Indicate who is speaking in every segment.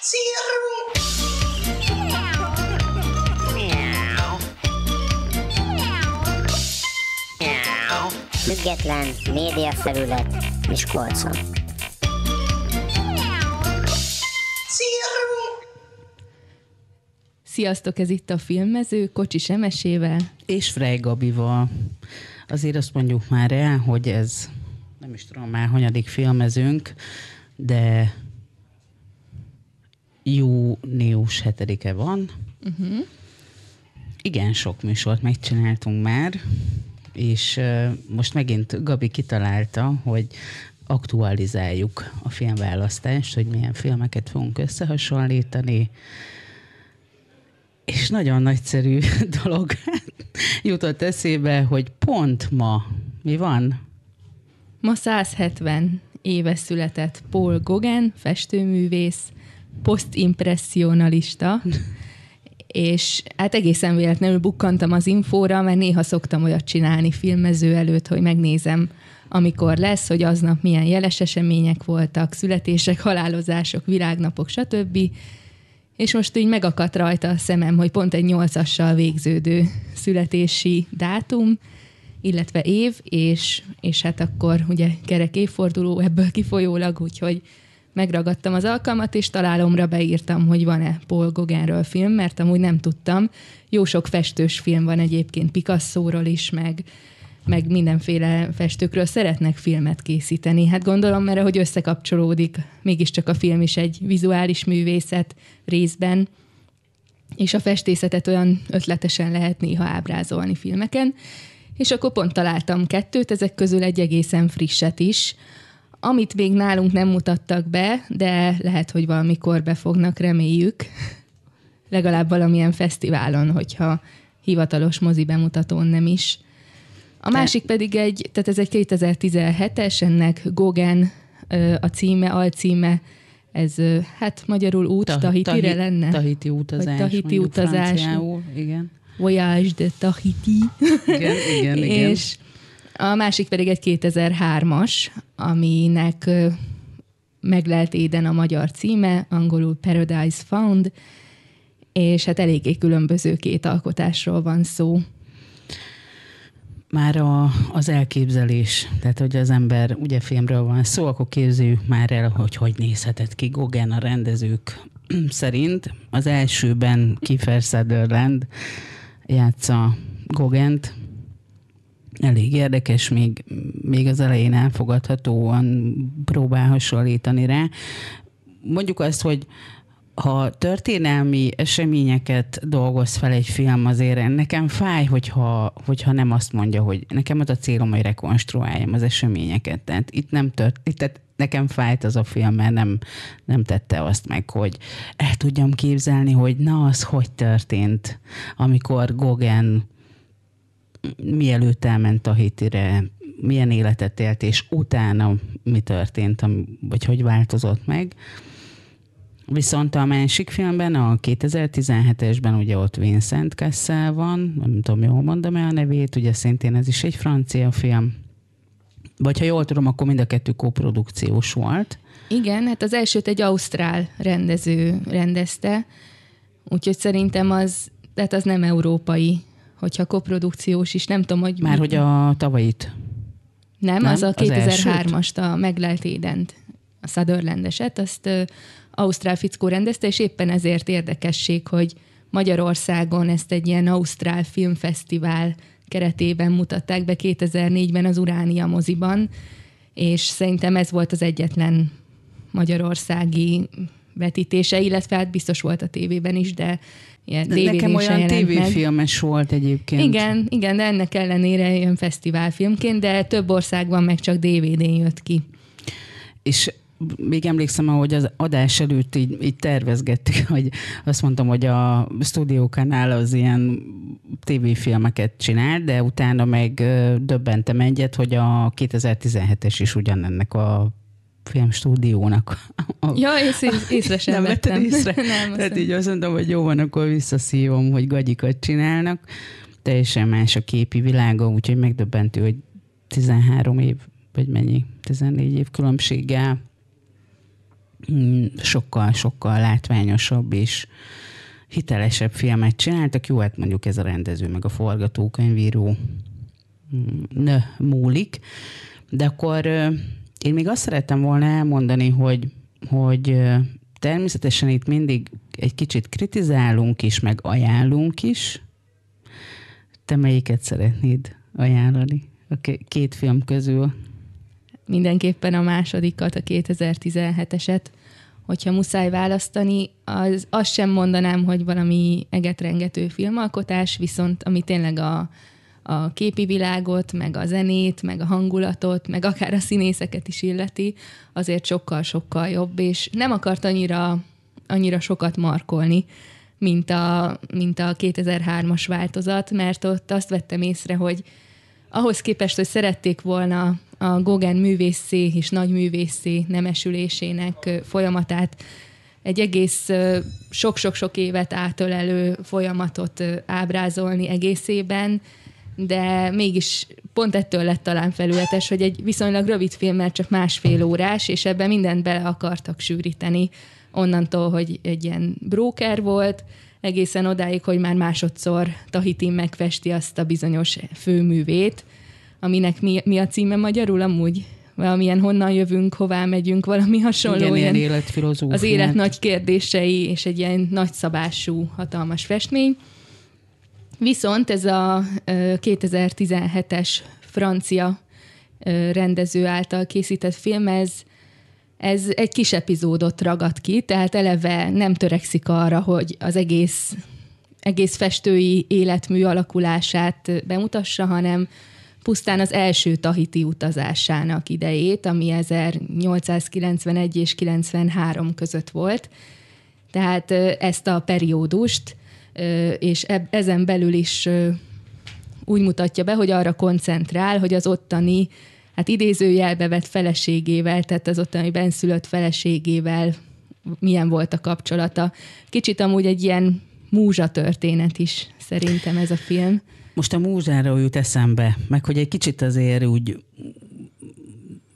Speaker 1: Círm! Független
Speaker 2: média felület Miskolcon. Sziasztok, ez itt a filmező Kocsi Semesével.
Speaker 1: És Frey Gabival. Azért azt mondjuk már el, hogy ez nem is tudom már hanyadik filmezünk, de június 7-e van. Uh-huh. Igen, sok műsort megcsináltunk már, és uh, most megint Gabi kitalálta, hogy aktualizáljuk a filmválasztást, hogy milyen filmeket fogunk összehasonlítani, és nagyon nagyszerű dolog jutott eszébe, hogy pont ma mi van?
Speaker 2: Ma 170 éve született Paul Gauguin, festőművész, posztimpressionalista, és hát egészen véletlenül bukkantam az infóra, mert néha szoktam olyat csinálni filmező előtt, hogy megnézem, amikor lesz, hogy aznap milyen jeles események voltak, születések, halálozások, világnapok, stb. És most így megakadt rajta a szemem, hogy pont egy nyolcassal végződő születési dátum, illetve év, és, és hát akkor ugye kerek évforduló ebből kifolyólag, úgyhogy megragadtam az alkalmat, és találomra beírtam, hogy van-e Paul Gauguinről film, mert amúgy nem tudtam. Jó sok festős film van egyébként Picasso-ról is, meg, meg mindenféle festőkről szeretnek filmet készíteni. Hát gondolom, mert hogy összekapcsolódik, mégiscsak a film is egy vizuális művészet részben, és a festészetet olyan ötletesen lehet néha ábrázolni filmeken. És akkor pont találtam kettőt, ezek közül egy egészen frisset is, amit még nálunk nem mutattak be, de lehet, hogy valamikor be fognak, reméljük, legalább valamilyen fesztiválon, hogyha hivatalos mozi bemutatón nem is. A másik pedig egy, tehát ez egy 2017-es, ennek Gogen a címe, alcíme, ez hát magyarul út, Tahiti Tahitire lenne? Tahiti utazás. tahiti utazás. igen. Voyage de Tahiti.
Speaker 1: Igen, igen, igen.
Speaker 2: A másik pedig egy 2003-as, aminek meg lehet éden a magyar címe, angolul Paradise Found, és hát eléggé különböző két alkotásról van szó.
Speaker 1: Már a, az elképzelés, tehát hogy az ember, ugye filmről van szó, akkor képzeljük már el, hogy hogy nézhetett ki Gogen a rendezők szerint. Az elsőben Kiefer Sutherland játsza Gogent, elég érdekes, még, még az elején elfogadhatóan próbál hasonlítani rá. Mondjuk azt, hogy ha történelmi eseményeket dolgoz fel egy film, azért nekem fáj, hogyha, hogyha nem azt mondja, hogy nekem az a célom, hogy rekonstruáljam az eseményeket. Tehát itt nem itt, tehát nekem fájt az a film, mert nem, nem tette azt meg, hogy el tudjam képzelni, hogy na az hogy történt, amikor Gogen mielőtt elment a hétire, milyen életet élt, és utána mi történt, vagy hogy változott meg. Viszont a másik filmben, a 2017-esben ugye ott Vincent Cassel van, nem tudom, jól mondom-e a nevét, ugye szintén ez is egy francia film. Vagy ha jól tudom, akkor mind a kettő koprodukciós volt.
Speaker 2: Igen, hát az elsőt egy ausztrál rendező rendezte, úgyhogy szerintem az, tehát az nem európai hogyha koprodukciós is, nem tudom, hogy... Már hogy
Speaker 1: a tavalyit?
Speaker 2: Nem, nem? az a 2003-ast, a Meglelt Édent, a Sutherland azt Ausztrál fickó rendezte, és éppen ezért érdekesség, hogy Magyarországon ezt egy ilyen Ausztrál Filmfesztivál keretében mutatták be 2004-ben az Uránia moziban, és szerintem ez volt az egyetlen magyarországi vetítése, illetve hát biztos volt a tévében is, de ilyen de Nekem olyan tévéfilmes
Speaker 1: volt egyébként. Igen,
Speaker 2: igen, de ennek ellenére ilyen fesztiválfilmként, de több országban meg csak DVD-n jött ki.
Speaker 1: És még emlékszem, ahogy az adás előtt így, így tervezgettük, hogy azt mondtam, hogy a stúdiókanál az ilyen tévéfilmeket csinál, de utána meg döbbentem egyet, hogy a 2017-es is ugyanennek a filmstúdiónak.
Speaker 2: Ja, és észre sem nem vettem. Észre. nem, Tehát így azt
Speaker 1: mondom, hogy jó van, akkor visszaszívom, hogy gagyikat csinálnak. Teljesen más a képi világa, úgyhogy megdöbbentő, hogy 13 év, vagy mennyi, 14 év különbséggel sokkal-sokkal mm, látványosabb és hitelesebb filmet csináltak. Jó, hát mondjuk ez a rendező, meg a forgatókönyvíró mm, ne múlik. De akkor én még azt szerettem volna elmondani, hogy, hogy természetesen itt mindig egy kicsit kritizálunk is, meg ajánlunk is. Te melyiket szeretnéd ajánlani a két film közül?
Speaker 2: Mindenképpen a másodikat, a 2017-eset. Hogyha muszáj választani, az, azt sem mondanám, hogy valami egetrengető filmalkotás, viszont ami tényleg a, a képi világot, meg a zenét, meg a hangulatot, meg akár a színészeket is illeti, azért sokkal-sokkal jobb, és nem akart annyira, annyira sokat markolni, mint a, mint a 2003-as változat, mert ott azt vettem észre, hogy ahhoz képest, hogy szerették volna a Gauguin művészé és nagy művészé nemesülésének folyamatát, egy egész sok-sok-sok évet átölelő folyamatot ábrázolni egészében, de mégis pont ettől lett talán felületes, hogy egy viszonylag rövid film, mert csak másfél órás, és ebben mindent bele akartak sűríteni, onnantól, hogy egy ilyen bróker volt, egészen odáig, hogy már másodszor Tahitin megfesti azt a bizonyos főművét, aminek mi, mi a címe magyarul amúgy? Valamilyen honnan jövünk, hová megyünk, valami hasonló. Igen, ilyen, ilyen
Speaker 1: Az élet nagy
Speaker 2: kérdései, és egy ilyen nagyszabású, hatalmas festmény. Viszont ez a 2017-es francia rendező által készített film, ez, ez egy kis epizódot ragad ki, tehát eleve nem törekszik arra, hogy az egész, egész festői életmű alakulását bemutassa, hanem pusztán az első Tahiti utazásának idejét, ami 1891 és 93 között volt. Tehát ezt a periódust – és ezen belül is úgy mutatja be, hogy arra koncentrál, hogy az ottani, hát idézőjelbe vett feleségével, tehát az ottani benszülött feleségével milyen volt a kapcsolata. Kicsit amúgy egy ilyen múzsa történet is szerintem ez a film.
Speaker 1: Most a múzsára jut eszembe, meg hogy egy kicsit azért úgy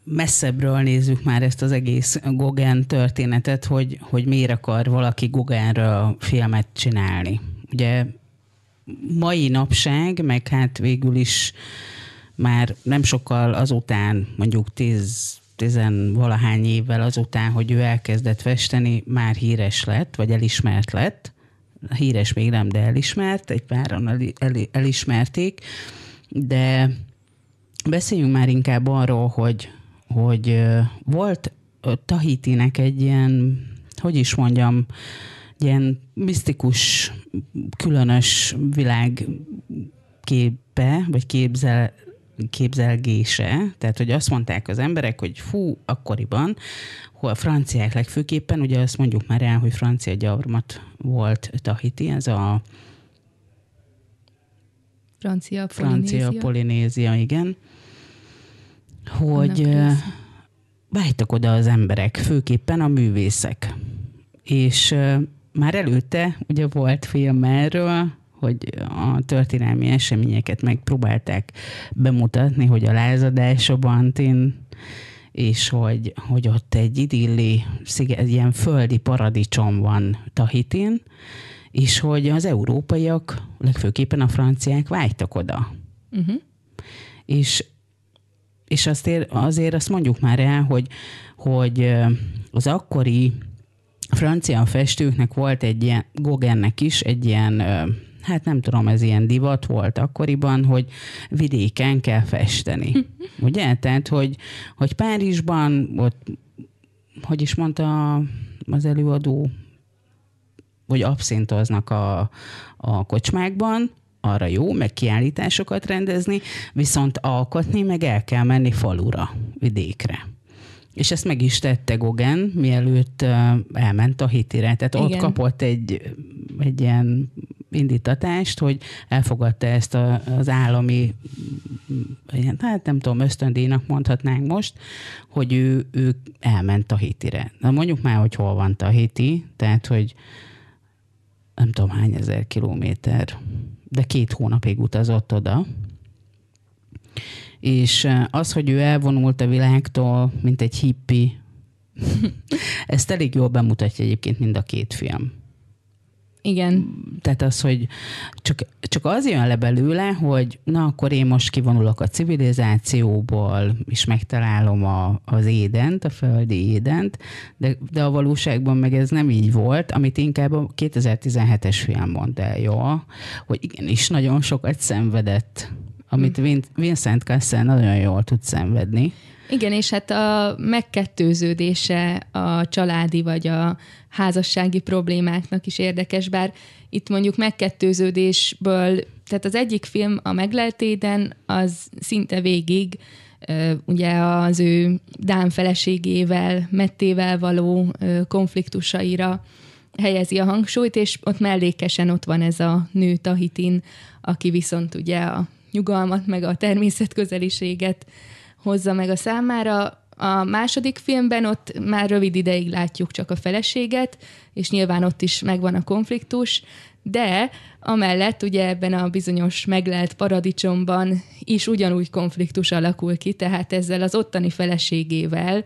Speaker 1: messzebbről nézzük már ezt az egész Gogán történetet, hogy, hogy miért akar valaki Gogánra filmet csinálni ugye mai napság, meg hát végül is már nem sokkal azután, mondjuk tíz, tizen valahány évvel azután, hogy ő elkezdett festeni, már híres lett, vagy elismert lett. Híres még nem, de elismert, egy páran el, el, elismerték, de beszéljünk már inkább arról, hogy, hogy volt Tahitinek egy ilyen, hogy is mondjam, ilyen misztikus, különös világ képe, vagy képzel, képzelgése, tehát hogy azt mondták az emberek, hogy fú, akkoriban, hol a franciák legfőképpen, ugye azt mondjuk már el, hogy francia gyarmat volt Tahiti, ez a
Speaker 2: francia, francia polinézia.
Speaker 1: polinézia, igen, hogy vágytak oda az emberek, főképpen a művészek. És már előtte ugye volt film erről, hogy a történelmi eseményeket megpróbálták bemutatni, hogy a lázadás a Bantin, és hogy, hogy ott egy idilli, egy ilyen földi paradicsom van Tahitin, és hogy az európaiak, legfőképpen a franciák vágytak oda. Uh-huh. És, és azért, azért azt mondjuk már el, hogy, hogy az akkori francia festőknek volt egy ilyen, Gogennek is egy ilyen hát nem tudom, ez ilyen divat volt akkoriban, hogy vidéken kell festeni. Ugye? Tehát, hogy, hogy Párizsban ott, hogy is mondta az előadó, hogy abszintoznak a, a kocsmákban, arra jó, meg kiállításokat rendezni, viszont alkotni meg el kell menni falura, vidékre. És ezt meg is tette Gogen, mielőtt elment a hitire. Tehát Igen. ott kapott egy, egy ilyen indítatást, hogy elfogadta ezt a, az állami, ilyen, hát nem tudom, ösztöndíjnak mondhatnánk most, hogy ő, ő elment a hitire. Na mondjuk már, hogy hol van a hiti, tehát hogy nem tudom hány ezer kilométer, de két hónapig utazott oda, és az, hogy ő elvonult a világtól, mint egy hippi, ezt elég jól bemutatja egyébként mind a két film. Igen. Tehát az, hogy csak, csak az jön le belőle, hogy na akkor én most kivonulok a civilizációból, és megtalálom a, az édent, a földi édent, de, de a valóságban meg ez nem így volt, amit inkább a 2017-es film mond el, jó? Hogy igenis nagyon sokat szenvedett amit mhm. Vincent Cassel nagyon jól tud szenvedni.
Speaker 2: Igen, és hát a megkettőződése a családi vagy a házassági problémáknak is érdekes, bár itt mondjuk megkettőződésből, tehát az egyik film, a Megleltéden, az szinte végig ugye az ő Dán feleségével, Mettével való konfliktusaira helyezi a hangsúlyt, és ott mellékesen ott van ez a nő Tahitin, aki viszont ugye a nyugalmat, meg a természetközeliséget hozza meg a számára. A második filmben ott már rövid ideig látjuk csak a feleséget, és nyilván ott is megvan a konfliktus, de amellett ugye ebben a bizonyos meglelt paradicsomban is ugyanúgy konfliktus alakul ki, tehát ezzel az ottani feleségével,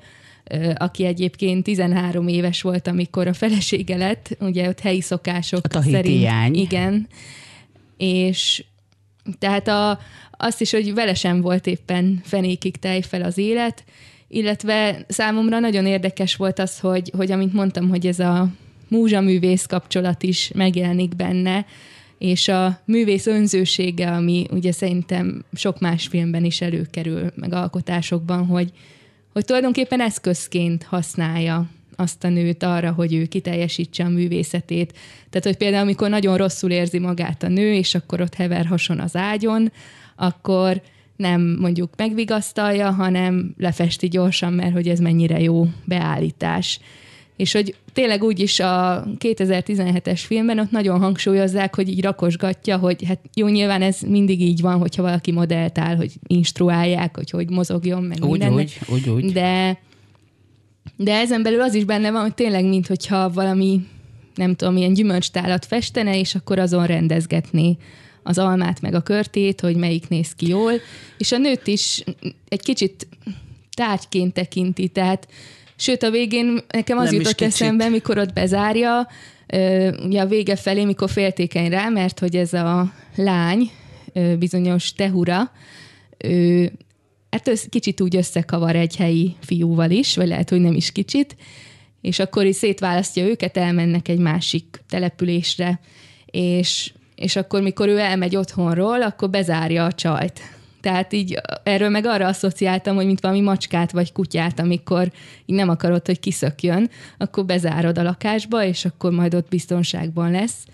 Speaker 2: aki egyébként 13 éves volt, amikor a felesége lett, ugye ott helyi szokások hát a szerint. Igen. És tehát a, azt is, hogy vele sem volt éppen fenékig tejfel az élet, illetve számomra nagyon érdekes volt az, hogy, hogy amint mondtam, hogy ez a múzsa-művész kapcsolat is megjelenik benne, és a művész önzősége, ami ugye szerintem sok más filmben is előkerül, meg alkotásokban, hogy, hogy tulajdonképpen eszközként használja azt a nőt arra, hogy ő kiteljesítse a művészetét. Tehát, hogy például amikor nagyon rosszul érzi magát a nő, és akkor ott hever hason az ágyon, akkor nem mondjuk megvigasztalja, hanem lefesti gyorsan, mert hogy ez mennyire jó beállítás. És hogy tényleg úgy is a 2017-es filmben ott nagyon hangsúlyozzák, hogy így rakosgatja, hogy hát jó, nyilván ez mindig így van, hogyha valaki modellt áll, hogy instruálják, hogy hogy mozogjon, meg úgy, mindennek. Úgy, úgy, úgy. De de ezen belül az is benne van, hogy tényleg, mintha valami, nem tudom, ilyen gyümölcstálat festene, és akkor azon rendezgetné az almát meg a körtét, hogy melyik néz ki jól. És a nőt is egy kicsit tárgyként tekinti, tehát sőt a végén nekem az nem jutott eszembe, mikor ott bezárja, ugye a vége felé, mikor féltékeny rá, mert hogy ez a lány, bizonyos Tehura, ő hát ez kicsit úgy összekavar egy helyi fiúval is, vagy lehet, hogy nem is kicsit, és akkor is szétválasztja őket, elmennek egy másik településre, és, és akkor, mikor ő elmegy otthonról, akkor bezárja a csajt. Tehát így erről meg arra asszociáltam, hogy mint valami macskát vagy kutyát, amikor így nem akarod, hogy kiszökjön, akkor bezárod a lakásba, és akkor majd ott biztonságban lesz.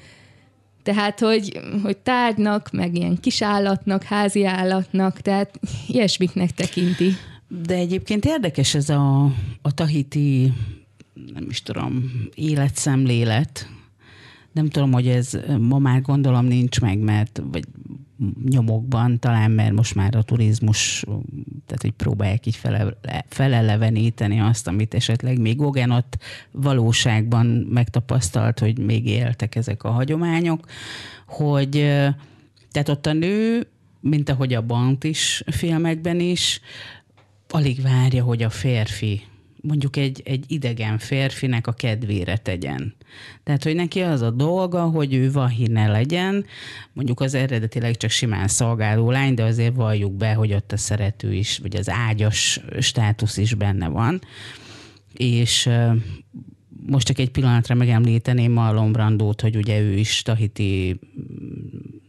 Speaker 2: Tehát, hogy, hogy tárgynak, meg ilyen kis állatnak, házi állatnak, tehát ilyesmiknek tekinti. De egyébként
Speaker 1: érdekes ez a, a tahiti, nem is tudom, életszemlélet. Nem tudom, hogy ez ma már gondolom nincs meg, mert vagy nyomokban, talán mert most már a turizmus, tehát hogy próbálják így fele, feleleveníteni azt, amit esetleg még Gogen ott valóságban megtapasztalt, hogy még éltek ezek a hagyományok, hogy tehát ott a nő, mint ahogy a Bant is filmekben is, alig várja, hogy a férfi mondjuk egy, egy idegen férfinek a kedvére tegyen. Tehát, hogy neki az a dolga, hogy ő vahine legyen, mondjuk az eredetileg csak simán szolgáló lány, de azért valljuk be, hogy ott a szerető is, vagy az ágyas státusz is benne van. És most csak egy pillanatra megemlíteném Marlon Brandót, hogy ugye ő is Tahiti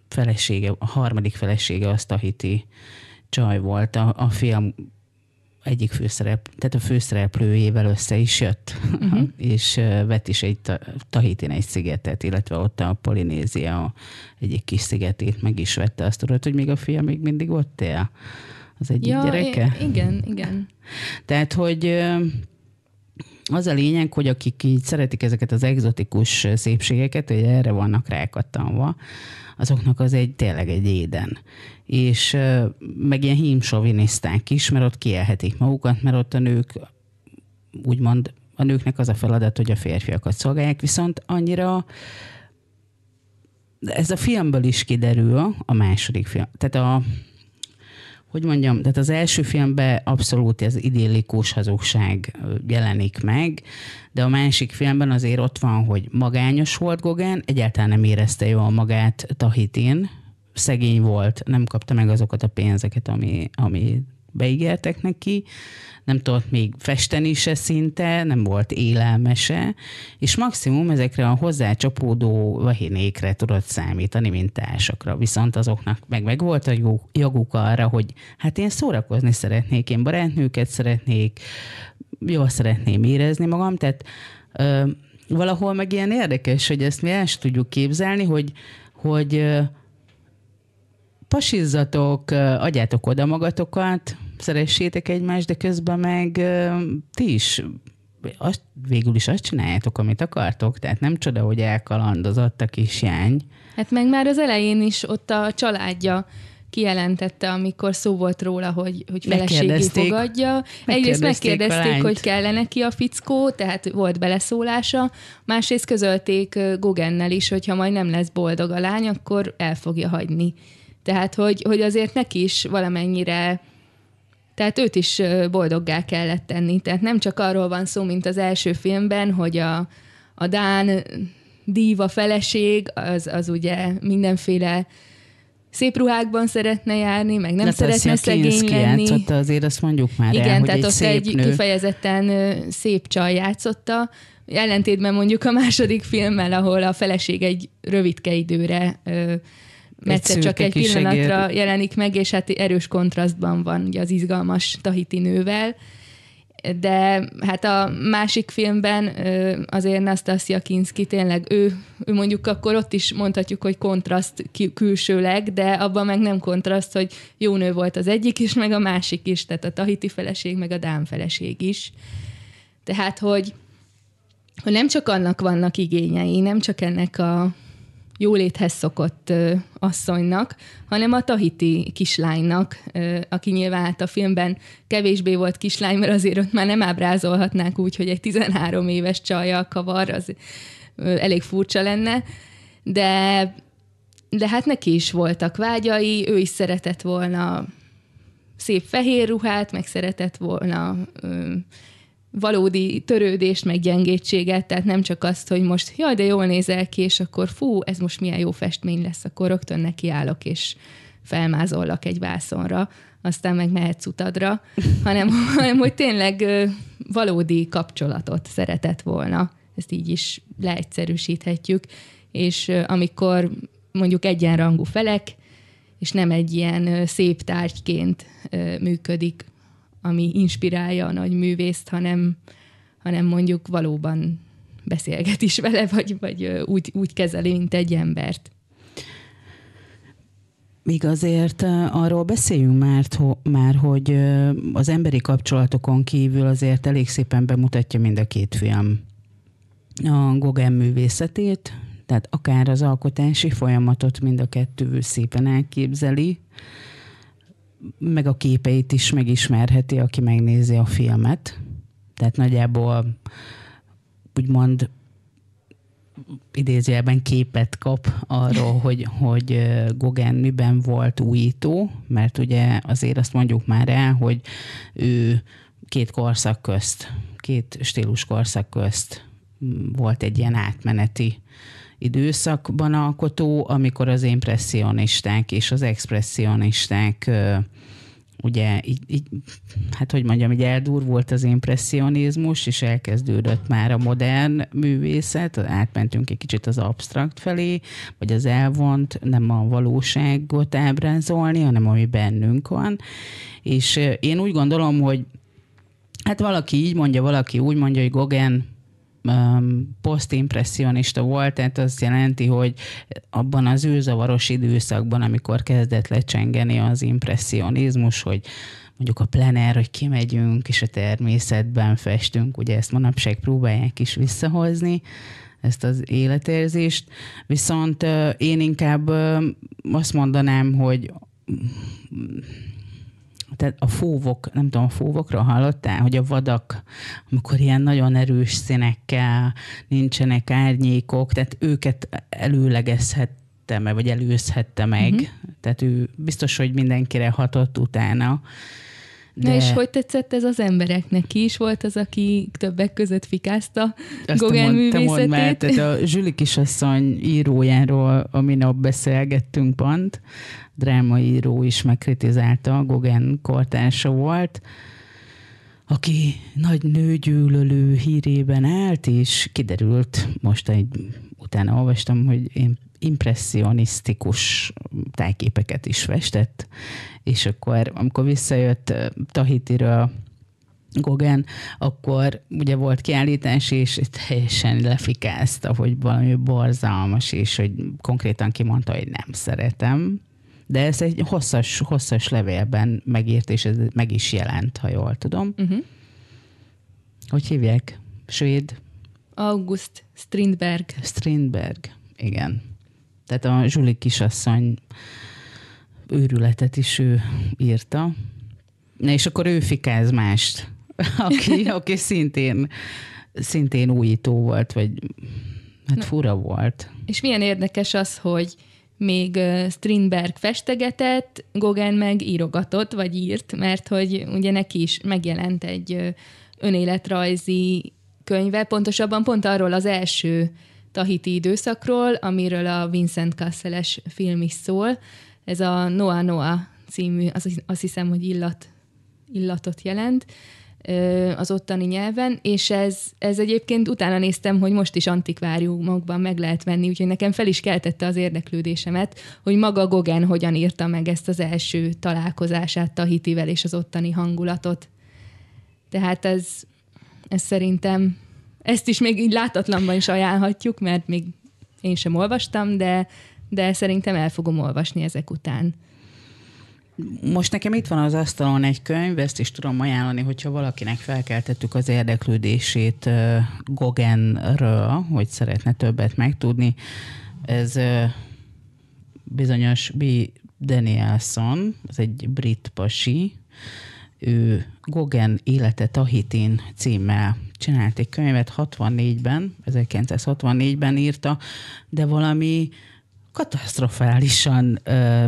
Speaker 1: felesége, a harmadik felesége az Tahiti csaj volt a, a film egyik főszerep, tehát a főszereplőjével össze is jött, uh-huh. és vett is egy Tahitin egy szigetet, illetve ott a Polinézia egyik kis szigetét meg is vette. Azt tudod, hogy még a fia még mindig ott él? Az egyik ja, gyereke? I- igen, igen. Tehát, hogy az a lényeg, hogy akik így szeretik ezeket az egzotikus szépségeket, hogy erre vannak rákattanva, azoknak az egy tényleg egy éden. És meg ilyen hímsovinisták is, mert ott kielhetik magukat, mert ott a nők úgymond a nőknek az a feladat, hogy a férfiakat szolgálják, viszont annyira ez a filmből is kiderül, a második film, tehát a hogy mondjam, tehát az első filmben abszolút ez idillikus hazugság jelenik meg, de a másik filmben azért ott van, hogy magányos volt Gogán, egyáltalán nem érezte jól magát Tahitin, szegény volt, nem kapta meg azokat a pénzeket, ami, ami beígértek neki, nem tudott még festeni se szinte, nem volt élelmese, és maximum ezekre a hozzácsapódó vahinékre tudott számítani, mint társakra. Viszont azoknak meg, meg volt a joguk arra, hogy hát én szórakozni szeretnék, én barátnőket szeretnék, jól szeretném érezni magam, tehát ö, valahol meg ilyen érdekes, hogy ezt mi el sem tudjuk képzelni, hogy, hogy ö, pasizzatok, adjátok oda magatokat, szeressétek egymást, de közben meg uh, ti is azt, végül is azt csináljátok, amit akartok, tehát nem csoda, hogy elkalandozott a kisjány.
Speaker 2: Hát meg már az elején is ott a családja kijelentette, amikor szó volt róla, hogy, hogy feleségé fogadja. Egyrészt megkérdezték, hogy kellene neki a fickó, tehát volt beleszólása, másrészt közölték Gogennel is, hogy ha majd nem lesz boldog a lány, akkor el fogja hagyni. Tehát, hogy, hogy azért neki is valamennyire tehát őt is boldoggá kellett tenni. Tehát nem csak arról van szó, mint az első filmben, hogy a, a Dán díva feleség, az, az ugye mindenféle szép ruhákban szeretne járni, meg nem De szeretne az szegény lenni. játszotta,
Speaker 1: azért azt mondjuk már Igen, el, hogy tehát egy ott szép egy nő.
Speaker 2: kifejezetten szép csaj játszotta, ellentétben mondjuk a második filmmel, ahol a feleség egy rövidke időre egyszer csak egy pillanatra egér. jelenik meg, és hát erős kontrasztban van ugye az izgalmas tahiti nővel. De hát a másik filmben azért Nastasia Kinski tényleg ő, ő mondjuk akkor ott is mondhatjuk, hogy kontraszt külsőleg, de abban meg nem kontraszt, hogy jó nő volt az egyik is, meg a másik is, tehát a tahiti feleség, meg a dán feleség is. Tehát, hogy hogy nem csak annak vannak igényei, nem csak ennek a jóléthez szokott ö, asszonynak, hanem a tahiti kislánynak, ö, aki nyilván hát a filmben kevésbé volt kislány, mert azért ott már nem ábrázolhatnánk úgy, hogy egy 13 éves csajjal kavar, az ö, elég furcsa lenne, de, de hát neki is voltak vágyai, ő is szeretett volna szép fehér ruhát, meg szeretett volna ö, valódi törődést, meg gyengétséget, tehát nem csak azt, hogy most jaj, de jól nézel ki, és akkor fú, ez most milyen jó festmény lesz, akkor rögtön nekiállok, és felmázollak egy vászonra, aztán meg mehetsz utadra, hanem, hanem hogy tényleg valódi kapcsolatot szeretett volna. Ezt így is leegyszerűsíthetjük. És amikor mondjuk egyenrangú felek, és nem egy ilyen szép tárgyként működik ami inspirálja a nagy művészt, hanem, hanem mondjuk valóban beszélget is vele, vagy, vagy úgy, úgy kezeli, mint egy embert.
Speaker 1: Még azért arról beszéljünk már, már, hogy az emberi kapcsolatokon kívül azért elég szépen bemutatja mind a két film a Gogem művészetét, tehát akár az alkotási folyamatot mind a kettő szépen elképzeli, meg a képeit is megismerheti, aki megnézi a filmet. Tehát nagyjából úgymond idézőjelben képet kap arról, hogy, hogy Gogen miben volt újító, mert ugye azért azt mondjuk már el, hogy ő két korszak közt, két stílus korszak közt volt egy ilyen átmeneti időszakban alkotó, amikor az impressionisták és az expressionisták ugye így, így, hát hogy mondjam, így eldur volt az impressionizmus, és elkezdődött már a modern művészet, átmentünk egy kicsit az abstrakt felé, vagy az elvont, nem a valóságot ábrázolni, hanem ami bennünk van. És én úgy gondolom, hogy hát valaki így mondja, valaki úgy mondja, hogy Gogen um, posztimpressionista volt, tehát azt jelenti, hogy abban az űrzavaros időszakban, amikor kezdett lecsengeni az impressionizmus, hogy mondjuk a plenár, hogy kimegyünk, és a természetben festünk, ugye ezt manapság próbálják is visszahozni, ezt az életérzést. Viszont én inkább azt mondanám, hogy tehát a fóvok, nem tudom, a fóvokra hallottál, hogy a vadak, amikor ilyen nagyon erős színekkel, nincsenek árnyékok, tehát őket előlegezhette meg, vagy előzhette meg. Uh-huh. Tehát ő biztos, hogy mindenkire hatott utána.
Speaker 2: De... Na és hogy tetszett ez az embereknek? Ki is volt az, aki többek között fikázta Azt Gauguin mond, művészetét? Mond már, a
Speaker 1: Zsüli kisasszony írójáról, amin a beszélgettünk pont, drámaíró is megkritizálta, Gauguin kortársa volt, aki nagy nőgyűlölő hírében állt, és kiderült, most egy, utána olvastam, hogy én impressionisztikus tájképeket is festett, és akkor, amikor visszajött Tahitiről Gogen, akkor ugye volt kiállítás, és teljesen lefikázta, hogy valami borzalmas, és hogy konkrétan kimondta, hogy nem szeretem. De ez egy hosszas, hosszas levélben megírt, és ez meg is jelent, ha jól tudom. Uh-huh. Hogy hívják? Svéd?
Speaker 2: August Strindberg.
Speaker 1: Strindberg, igen. Tehát a Zsuli kisasszony őrületet is ő írta. Na és akkor ő fikáz mást, aki, aki szintén, szintén újító volt, vagy hát Na. fura volt.
Speaker 2: És milyen érdekes az, hogy még Strindberg festegetett, Gogán meg írogatott, vagy írt, mert hogy ugye neki is megjelent egy önéletrajzi könyve, pontosabban pont arról az első tahiti időszakról, amiről a Vincent Casseles film is szól. Ez a Noa Noa című, azt hiszem, hogy illat, illatot jelent az ottani nyelven, és ez, ez egyébként utána néztem, hogy most is antikváriumokban meg lehet venni, úgyhogy nekem fel is keltette az érdeklődésemet, hogy maga Gogen hogyan írta meg ezt az első találkozását Tahitivel és az ottani hangulatot. Tehát ez, ez szerintem ezt is még így látatlanban is ajánlhatjuk, mert még én sem olvastam, de, de szerintem el fogom olvasni ezek után.
Speaker 1: Most nekem itt van az asztalon egy könyv, ezt is tudom ajánlani, hogyha valakinek felkeltettük az érdeklődését Gogenről, hogy szeretne többet megtudni. Ez bizonyos B. Danielson, ez egy brit pasi, ő Gogen élete Tahitin címmel csinált egy könyvet 64-ben, 1964-ben írta, de valami katasztrofálisan ö,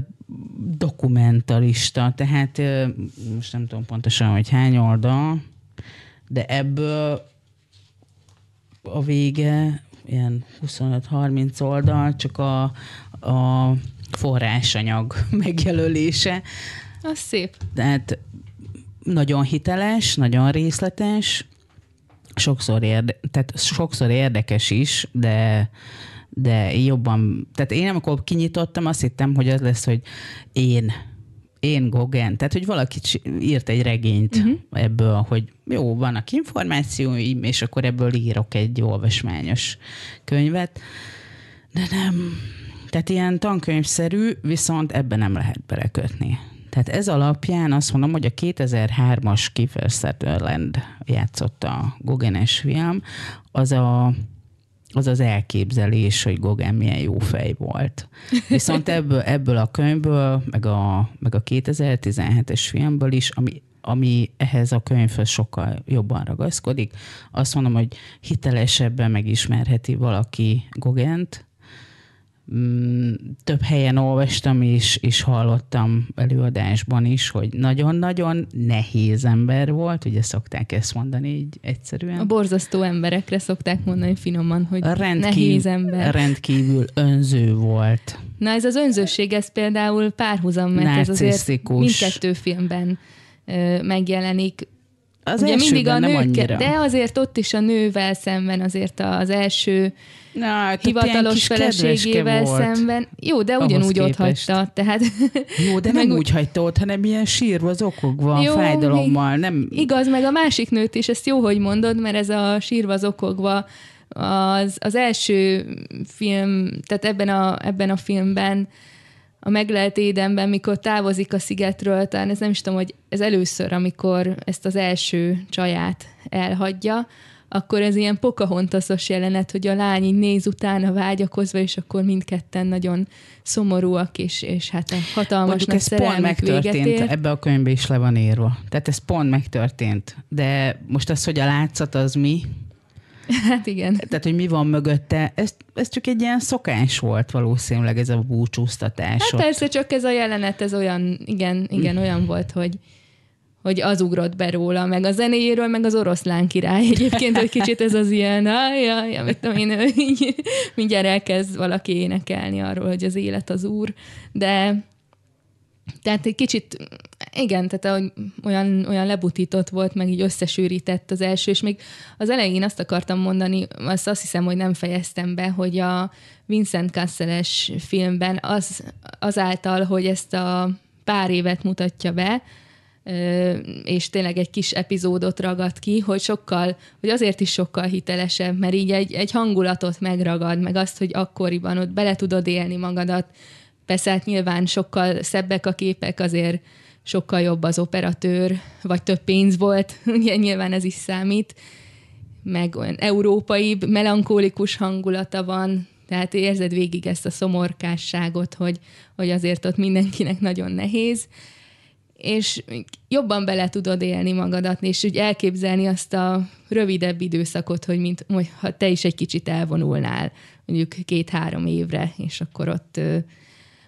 Speaker 1: dokumentalista, tehát ö, most nem tudom pontosan, hogy hány oldal, de ebből a vége ilyen 25-30 oldal, csak a, a forrásanyag megjelölése. Az szép. Tehát nagyon hiteles, nagyon részletes, sokszor, érde, tehát sokszor érdekes is, de de jobban, tehát én amikor kinyitottam, azt hittem, hogy az lesz, hogy én, én Gogen, tehát hogy valaki írt egy regényt uh-huh. ebből, hogy jó, vannak információim, és akkor ebből írok egy olvasmányos könyvet, de nem, tehát ilyen tankönyvszerű, viszont ebben nem lehet belekötni. Tehát ez alapján azt mondom, hogy a 2003-as Kiefer Sutherland játszott a Gogenes film, az a az az elképzelés, hogy Gogen milyen jó fej volt. Viszont ebből, ebből a könyvből, meg a, meg a 2017-es filmből is, ami, ami ehhez a könyvhöz sokkal jobban ragaszkodik, azt mondom, hogy hitelesebben megismerheti valaki Gogent, Mm, több helyen olvastam is, és hallottam előadásban is, hogy nagyon-nagyon nehéz ember volt, ugye szokták ezt mondani így egyszerűen. A
Speaker 2: borzasztó emberekre szokták mondani finoman, hogy rendkív, nehéz ember.
Speaker 1: Rendkívül önző volt.
Speaker 2: Na ez az önzőség, ez például párhuzam, mert ez azért mindkettő filmben megjelenik az Ugye mindig a nőke, de azért ott is a nővel szemben azért az első Na, hát hivatalos feleségével szemben. Jó, de ugyanúgy ott hagyta. Tehát
Speaker 1: Jó, de nem úgy, hagyta ott, hanem ilyen sírva az okokva, jó, fájdalommal. Nem...
Speaker 2: Igaz, meg a másik nőt is, ezt jó, hogy mondod, mert ez a sírva az okokba az, az első film, tehát ebben a, ebben a filmben a meglelt édenben, mikor távozik a szigetről, talán ez nem is tudom, hogy ez először, amikor ezt az első csaját elhagyja, akkor ez ilyen pokahontaszos jelenet, hogy a lány így néz utána vágyakozva, és akkor mindketten nagyon szomorúak, és, és hát a hatalmas Mondjuk ez pont megtörtént, véget
Speaker 1: ebbe a könyvbe is le van írva. Tehát ez pont megtörtént. De most az, hogy a látszat az mi,
Speaker 2: Hát igen.
Speaker 1: Tehát, hogy mi van mögötte, ez, ez csak egy ilyen szokás volt valószínűleg ez a búcsúztatás. Hát persze,
Speaker 2: csak ez a jelenet, ez olyan, igen, igen, olyan mhm. volt, hogy, hogy az ugrott be róla, meg a zenéjéről, meg az oroszlán király. Egyébként egy kicsit ez az ilyen, ja, ja, mit tudom én, így, mindjárt elkezd valaki énekelni arról, hogy az élet az úr, de tehát egy kicsit igen, tehát ahogy olyan, olyan lebutított volt, meg így összesűrített az első, és még az elején azt akartam mondani, azt, azt hiszem, hogy nem fejeztem be, hogy a Vincent Casseles filmben az, azáltal, hogy ezt a pár évet mutatja be, és tényleg egy kis epizódot ragad ki, hogy sokkal, hogy azért is sokkal hitelesebb, mert így egy, egy hangulatot megragad, meg azt, hogy akkoriban ott bele tudod élni magadat. Persze hát nyilván sokkal szebbek a képek, azért sokkal jobb az operatőr, vagy több pénz volt, ugye nyilván ez is számít, meg olyan európai, melankólikus hangulata van, tehát érzed végig ezt a szomorkásságot, hogy, hogy azért ott mindenkinek nagyon nehéz, és jobban bele tudod élni magadat, és úgy elképzelni azt a rövidebb időszakot, hogy mint ha te is egy kicsit elvonulnál, mondjuk két-három évre, és akkor ott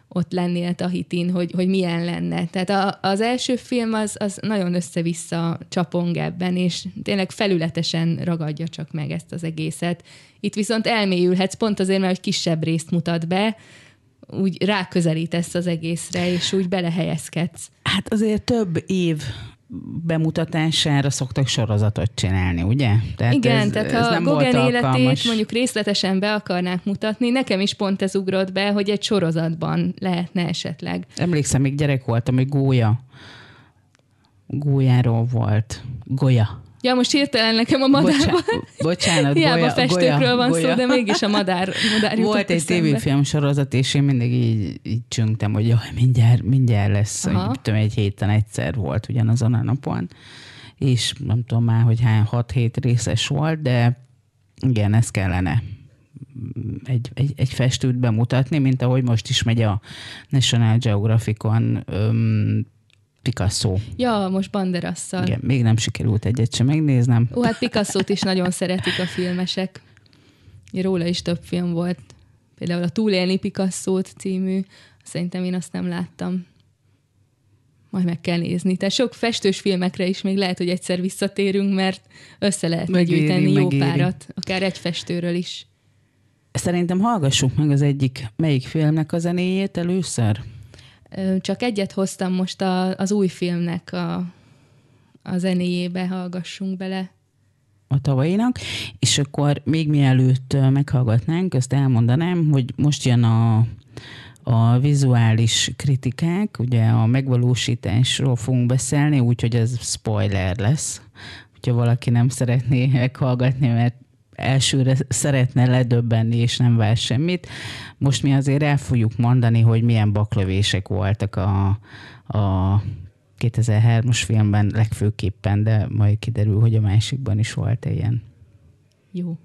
Speaker 2: ott lennél Tahitin, hogy, hogy milyen lenne. Tehát a, az első film az, az nagyon össze-vissza csapong ebben, és tényleg felületesen ragadja csak meg ezt az egészet. Itt viszont elmélyülhetsz, pont azért, mert egy kisebb részt mutat be, úgy ráközelítesz az egészre, és úgy belehelyezkedsz.
Speaker 1: Hát azért több év bemutatására szoktak sorozatot csinálni, ugye? Tehát Igen, ez, tehát ez ha nem életét mondjuk
Speaker 2: részletesen be akarnák mutatni, nekem is pont ez ugrott be, hogy egy sorozatban lehetne esetleg.
Speaker 1: Emlékszem, még gyerek voltam, hogy gólya. Gólyáról volt. Gólya.
Speaker 2: Ja, most hirtelen nekem a madárban. Bocsán,
Speaker 1: bocsánat, Hiába golya, van golya. szó, de
Speaker 2: mégis a madár, madár Volt egy tévéfilm
Speaker 1: sorozat, és én mindig így, így csüngtem, hogy jaj, mindjárt, mindjárt lesz, Aha. Hogy, tudom, egy héten egyszer volt ugyanazon a napon, és nem tudom már, hogy hány, hat-hét részes volt, de igen, ez kellene egy, egy, egy festőt bemutatni, mint ahogy most is megy a National Geographicon öm, Picasso.
Speaker 2: Ja, most Banderasszal. Igen,
Speaker 1: még nem sikerült egyet sem megnéznem. Ó, hát
Speaker 2: picasso is nagyon szeretik a filmesek. Róla is több film volt. Például a Túlélni picasso című. Szerintem én azt nem láttam. Majd meg kell nézni. Tehát sok festős filmekre is még lehet, hogy egyszer visszatérünk, mert össze lehet gyűjteni jó megéri. párat, akár egy festőről is. Szerintem
Speaker 1: hallgassuk meg az egyik, melyik filmnek a zenéjét először.
Speaker 2: Csak egyet hoztam most a, az új filmnek a, a zenéjébe, hallgassunk bele
Speaker 1: a tavalyinak, és akkor még mielőtt meghallgatnánk, azt elmondanám, hogy most jön a, a vizuális kritikák, ugye a megvalósításról fogunk beszélni, úgyhogy ez spoiler lesz. Hogyha valaki nem szeretné meghallgatni, mert elsőre szeretne ledöbbenni, és nem vár semmit. Most mi azért el fogjuk mondani, hogy milyen baklövések voltak a, a 2003-as filmben legfőképpen, de majd kiderül, hogy a másikban is volt ilyen. Jó.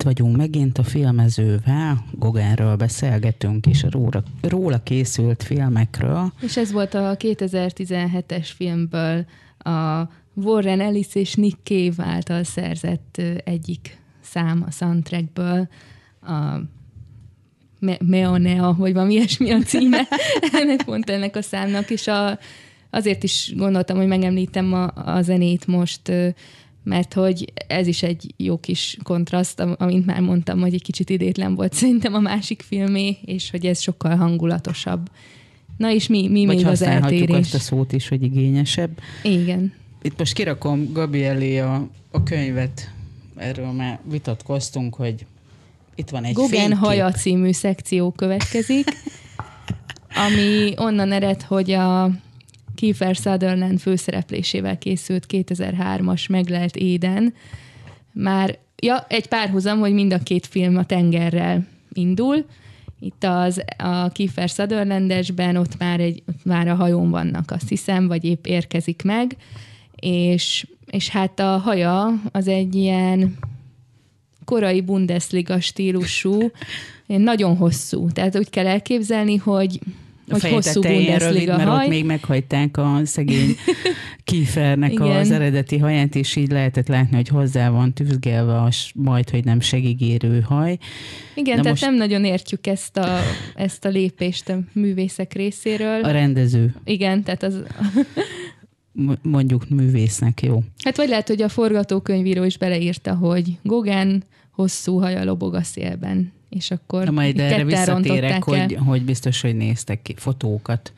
Speaker 1: itt vagyunk megint a filmezővel, Gogánról beszélgetünk, és róla, róla készült filmekről.
Speaker 2: És ez volt a 2017-es filmből a Warren Ellis és Nick Cave által szerzett egyik szám a soundtrackből, a Me- Meonea, vagy valami ilyesmi a címe ennek pont ennek a számnak, és a, azért is gondoltam, hogy megemlítem a, a zenét most, mert hogy ez is egy jó kis kontraszt, amint már mondtam, hogy egy kicsit idétlen volt szerintem a másik filmé, és hogy ez sokkal hangulatosabb. Na és mi, mi Vagy még az eltérés? azt a
Speaker 1: szót is, hogy
Speaker 2: igényesebb. Igen. Itt most
Speaker 1: kirakom Gabi elé a, a könyvet, erről már vitatkoztunk, hogy itt van egy Guggen fénykép. haja
Speaker 2: című szekció következik, ami onnan ered, hogy a Kiefer Sutherland főszereplésével készült 2003-as Meglelt Éden. Már, ja, egy párhuzam, hogy mind a két film a tengerrel indul. Itt az, a Kiefer Sutherlandesben ott már, egy, ott már a hajón vannak, azt hiszem, vagy épp érkezik meg, és, és hát a haja az egy ilyen korai Bundesliga stílusú, nagyon hosszú. Tehát úgy kell elképzelni, hogy a hosszú tetején rövid, mert haj. ott még
Speaker 1: meghagyták a szegény kifernek az eredeti haját, és így lehetett látni, hogy hozzá van tűzgelve a majd, hogy nem segígérő haj. Igen, De tehát most... nem
Speaker 2: nagyon értjük ezt a, ezt a lépést a művészek részéről. A rendező. Igen, tehát az...
Speaker 1: mondjuk művésznek jó.
Speaker 2: Hát vagy lehet, hogy a forgatókönyvíró is beleírta, hogy Gogán hosszú haja lobog a szélben és akkor Na majd erre visszatérek, hogy,
Speaker 1: hogy biztos, hogy néztek ki fotókat,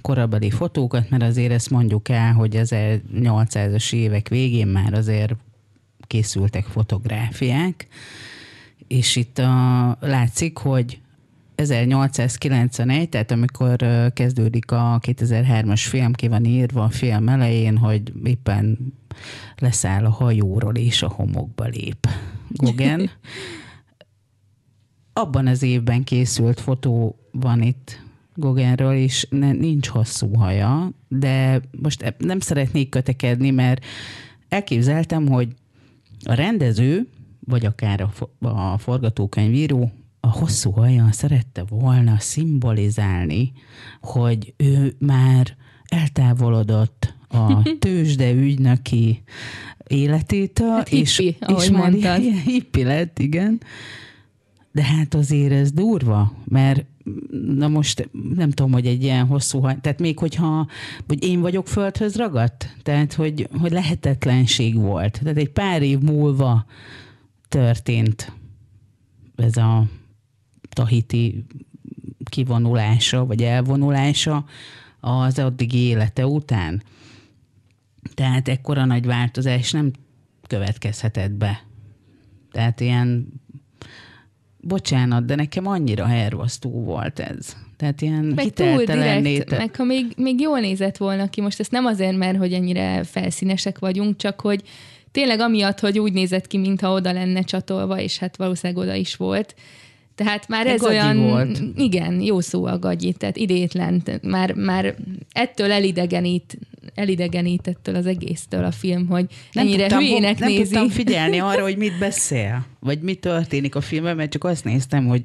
Speaker 1: korabeli fotókat, mert azért ezt mondjuk el, hogy 1800-as évek végén már azért készültek fotográfiák, és itt a, látszik, hogy 1891, tehát amikor kezdődik a 2003-as film, ki van írva a film elején, hogy éppen leszáll a hajóról és a homokba lép Gogen. abban az évben készült fotó van itt Gogenről, és ne, nincs hosszú haja, de most nem szeretnék kötekedni, mert elképzeltem, hogy a rendező, vagy akár a, a forgatókönyvíró a hosszú haja szerette volna szimbolizálni, hogy ő már eltávolodott a tőzsde ügynöki életétől, hát hippi, és, és mondtad. hippi lett, igen, de hát azért ez durva, mert na most nem tudom, hogy egy ilyen hosszú, tehát még hogyha, hogy én vagyok földhöz ragadt, tehát hogy, hogy lehetetlenség volt. Tehát egy pár év múlva történt ez a Tahiti kivonulása, vagy elvonulása az addigi élete után. Tehát ekkora nagy változás nem következhetett be. Tehát ilyen bocsánat, de nekem annyira hervasztó volt ez. Tehát ilyen meg hiteltelen direkt, Meg
Speaker 2: ha még, még jól nézett volna ki, most ezt nem azért, mert hogy ennyire felszínesek vagyunk, csak hogy tényleg amiatt, hogy úgy nézett ki, mintha oda lenne csatolva, és hát valószínűleg oda is volt, tehát már ez olyan... Volt. Igen, jó szó a gagyi, tehát idétlen, már, már ettől elidegenít, elidegenít ettől az egésztől a film, hogy nem ennyire tudtam, hülyének nem nézi. Nem tudtam figyelni arra, hogy
Speaker 1: mit beszél, vagy mi történik a filmben, mert csak azt néztem, hogy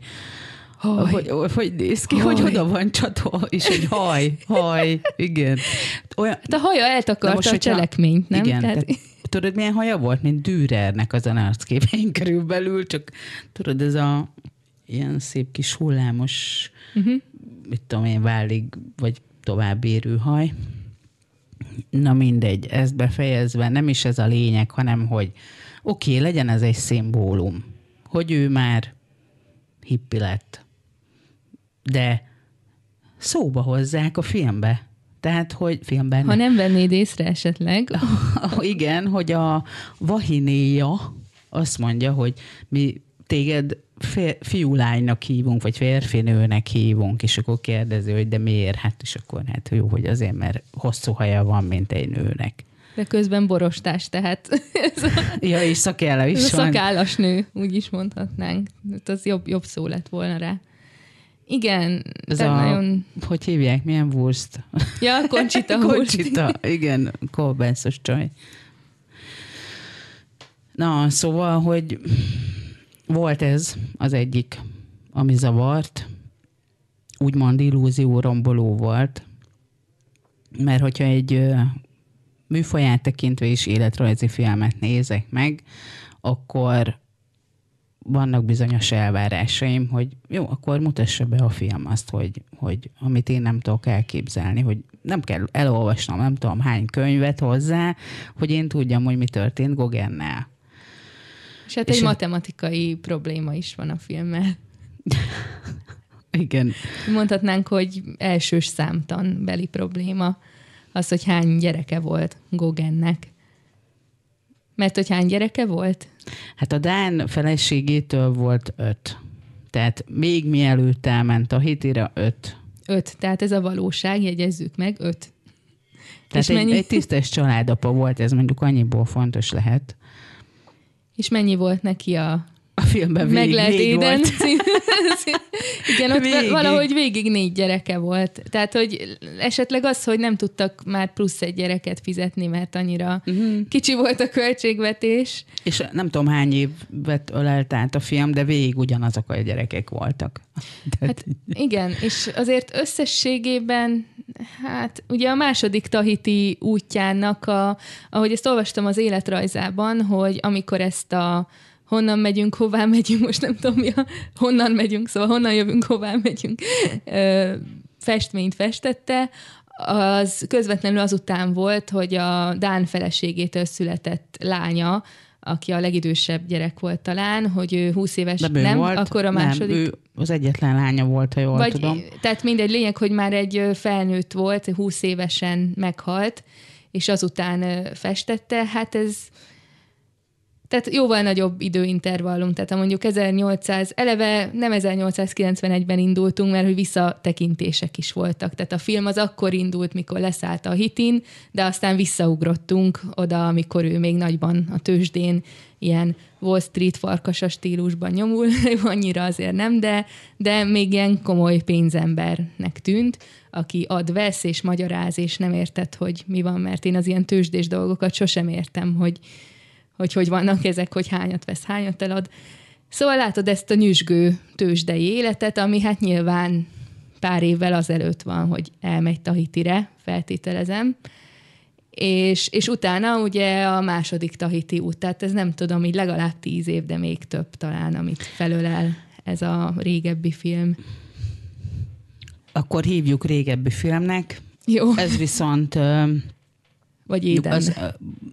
Speaker 1: Hogy, hogy, hogy néz ki, haj. hogy oda van csató, és egy haj, haj, igen. Olyan... De
Speaker 2: hát a haja eltakarta most, a cselekményt, nem? Igen, tehát... Tehát,
Speaker 1: tudod, milyen haja volt, mint Dürernek az anárckében körülbelül, csak tudod, ez a ilyen szép kis hullámos, uh-huh. mit tudom én, válig, vagy érő haj. Na mindegy, ezt befejezve nem is ez a lényeg, hanem hogy oké, okay, legyen ez egy szimbólum, hogy ő már hippi lett. De szóba hozzák a filmbe. Tehát, hogy filmben... Ha
Speaker 2: nem vennéd észre esetleg.
Speaker 1: Igen, hogy a vahinéja azt mondja, hogy mi téged fiú fiúlánynak hívunk, vagy férfinőnek hívunk, és akkor kérdezi, hogy de miért? Hát és akkor hát jó, hogy azért, mert hosszú haja van, mint egy nőnek.
Speaker 2: De közben borostás, tehát. Ez
Speaker 1: a, ja, és szakálla is ez van. A
Speaker 2: szakállas nő, úgy is mondhatnánk. Hát az jobb, jobb szó lett volna rá. Igen. Ez a, nagyon...
Speaker 1: Hogy hívják? Milyen Wurst? Ja, Conchita Conchita, igen, kolbászos csaj. Na, szóval, hogy volt ez az egyik, ami zavart, úgymond illúzió romboló volt, mert hogyha egy műfaját tekintve is életrajzi filmet nézek meg, akkor vannak bizonyos elvárásaim, hogy jó, akkor mutassa be a film azt, hogy, hogy amit én nem tudok elképzelni, hogy nem kell elolvasnom, nem tudom hány könyvet hozzá, hogy én tudjam, hogy mi történt Gogennel.
Speaker 2: És hát és egy matematikai probléma is van a filmmel. Igen. Mondhatnánk, hogy elsős számtan beli probléma az, hogy hány gyereke volt Gogennek. Mert hogy hány gyereke volt?
Speaker 1: Hát a Dán feleségétől volt öt. Tehát még mielőtt elment a hétére, öt.
Speaker 2: Öt, tehát ez a valóság, jegyezzük meg, öt. Tehát És egy, mennyi... egy
Speaker 1: tisztes családapa volt, ez mondjuk annyiból
Speaker 2: fontos lehet, és mennyi volt neki a a filmben végig Meg lehet Éden.
Speaker 1: Igen, ott végig. valahogy
Speaker 2: végig négy gyereke volt. Tehát, hogy esetleg az, hogy nem tudtak már plusz egy gyereket fizetni, mert annyira uh-huh. kicsi volt a költségvetés.
Speaker 1: És nem tudom hány évet ölelt át a film, de végig ugyanazok a gyerekek voltak. Hát
Speaker 2: igen, és azért összességében, hát ugye a második Tahiti útjának, a, ahogy ezt olvastam az életrajzában, hogy amikor ezt a honnan megyünk, hová megyünk, most nem tudom mi a, honnan megyünk, szóval honnan jövünk, hová megyünk, festményt festette, az közvetlenül azután volt, hogy a Dán feleségétől született lánya, aki a legidősebb gyerek volt talán, hogy ő 20 éves, De nem, volt, akkor a második. Nem, ő
Speaker 1: az egyetlen lánya volt, ha jól Vagy, tudom.
Speaker 2: Tehát mindegy, lényeg, hogy már egy felnőtt volt, 20 évesen meghalt, és azután festette, hát ez tehát jóval nagyobb időintervallum, tehát mondjuk 1800, eleve nem 1891-ben indultunk, mert hogy visszatekintések is voltak. Tehát a film az akkor indult, mikor leszállt a hitin, de aztán visszaugrottunk oda, amikor ő még nagyban a tőzsdén ilyen Wall Street farkasa stílusban nyomul, annyira azért nem, de, de még ilyen komoly pénzembernek tűnt, aki ad, vesz és magyaráz, és nem értett, hogy mi van, mert én az ilyen tőzsdés dolgokat sosem értem, hogy, hogy hogy vannak ezek, hogy hányat vesz, hányat elad. Szóval látod ezt a nyüzsgő tőzsdei életet, ami hát nyilván pár évvel azelőtt van, hogy elmegy Tahitire, feltételezem, és, és utána ugye a második Tahiti út, tehát ez nem tudom, így legalább tíz év, de még több talán, amit felölel ez a régebbi film.
Speaker 1: Akkor hívjuk régebbi filmnek. Jó. Ez viszont vagy éden. Az,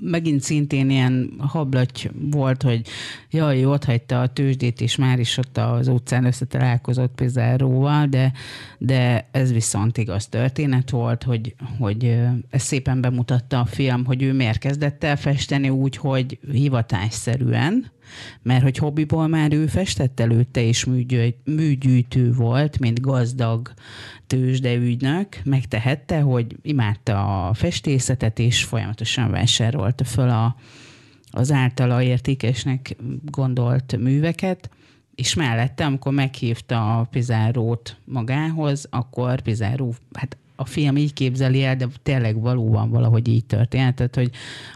Speaker 1: megint szintén ilyen hablaty volt, hogy jaj, ott hagyta a tőzsdét, és már is ott az utcán összetalálkozott Pizáróval, de, de ez viszont igaz történet volt, hogy, hogy ez szépen bemutatta a film, hogy ő miért kezdett el festeni úgy, hogy hivatásszerűen, mert hogy hobbiból már ő festett előtte, és műgyűjtő volt, mint gazdag tőzsdeügynök, megtehette, hogy imádta a festészetet, és folyamatosan vásárolta föl a, az általa értékesnek gondolt műveket, és mellette, amikor meghívta a Pizárót magához, akkor Pizáró, hát a film így képzeli el, de tényleg valóban valahogy így történt, tehát hogy,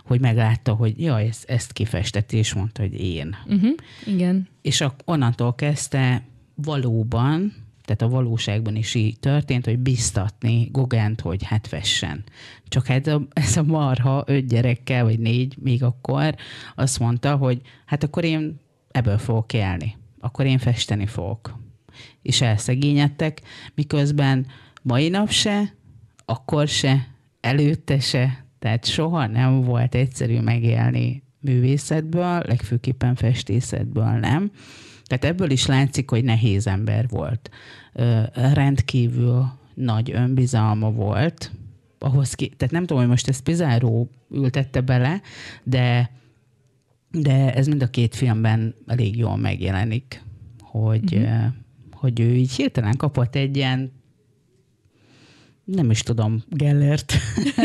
Speaker 1: hogy meglátta, hogy ja, ezt, ezt kifestett, és mondta, hogy én.
Speaker 2: Uh-huh. Igen.
Speaker 1: És a, onnantól kezdte valóban, tehát a valóságban is így történt, hogy biztatni Gogent, hogy hát vessen. Csak hát a, ez a marha öt gyerekkel, vagy négy még akkor azt mondta, hogy hát akkor én ebből fogok kelni, akkor én festeni fogok. És elszegényedtek, miközben mai nap se, akkor se, előtte se, tehát soha nem volt egyszerű megélni művészetből, legfőképpen festészetből nem. Tehát ebből is látszik, hogy nehéz ember volt. Ö, rendkívül nagy önbizalma volt, ahhoz ki, tehát nem tudom, hogy most ezt Pizarro ültette bele, de, de ez mind a két filmben elég jól megjelenik, hogy, mm-hmm. hogy ő így hirtelen kapott egy ilyen nem is tudom, Gellert,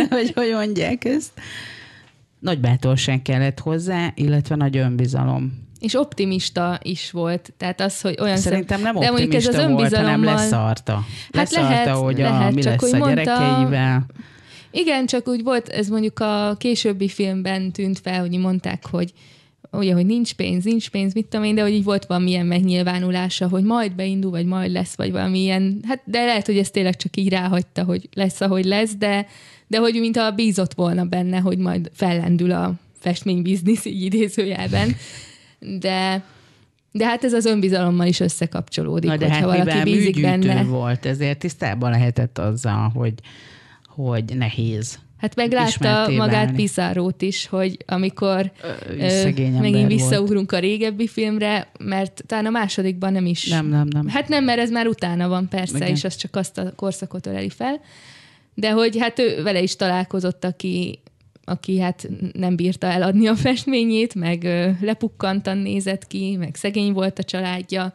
Speaker 2: vagy hogy mondják ezt.
Speaker 1: Nagy bátorság kellett hozzá, illetve nagy önbizalom.
Speaker 2: És optimista is volt. Tehát az, hogy olyan Szerintem nem optimista de mondjuk ez az volt, hanem leszarta.
Speaker 1: Hát leszarta lehet, hogy a, lehet, mi csak lesz a mondta... gyerekeivel.
Speaker 2: Igen, csak úgy volt, ez mondjuk a későbbi filmben tűnt fel, hogy mondták, hogy ugye, hogy nincs pénz, nincs pénz, mit tudom én, de hogy így volt valamilyen megnyilvánulása, hogy majd beindul, vagy majd lesz, vagy valamilyen, hát de lehet, hogy ez tényleg csak így ráhagyta, hogy lesz, ahogy lesz, de, de hogy mintha bízott volna benne, hogy majd fellendül a festménybiznisz így idézőjelben. De de hát ez az önbizalommal is összekapcsolódik, Na de hogyha hát valaki bízik benne.
Speaker 1: volt, ezért tisztában lehetett azzal, hogy, hogy nehéz.
Speaker 2: Hát meglátta magát Pizárót is, hogy amikor ö, megint visszaugrunk volt. a régebbi filmre, mert talán a másodikban nem is. Nem, nem, nem. Hát nem, mert ez már utána van persze, Igen. és az csak azt a korszakot öleli fel. De hogy hát ő vele is találkozott, aki, aki hát nem bírta eladni a festményét, meg lepukkantan nézett ki, meg szegény volt a családja,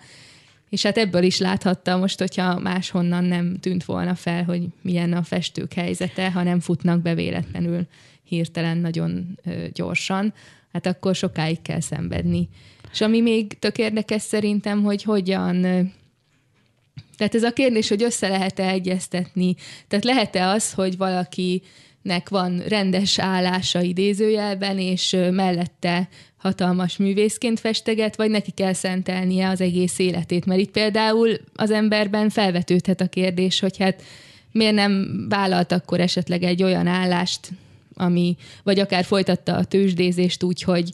Speaker 2: és hát ebből is láthatta most, hogyha máshonnan nem tűnt volna fel, hogy milyen a festők helyzete, ha nem futnak be véletlenül hirtelen nagyon gyorsan, hát akkor sokáig kell szenvedni. És ami még tök érdekes szerintem, hogy hogyan tehát ez a kérdés, hogy össze lehet-e egyeztetni. Tehát lehet-e az, hogy valaki nek van rendes állása idézőjelben, és mellette hatalmas művészként festeget, vagy neki kell szentelnie az egész életét. Mert itt például az emberben felvetődhet a kérdés, hogy hát miért nem vállalt akkor esetleg egy olyan állást, ami, vagy akár folytatta a tőzsdézést úgy, hogy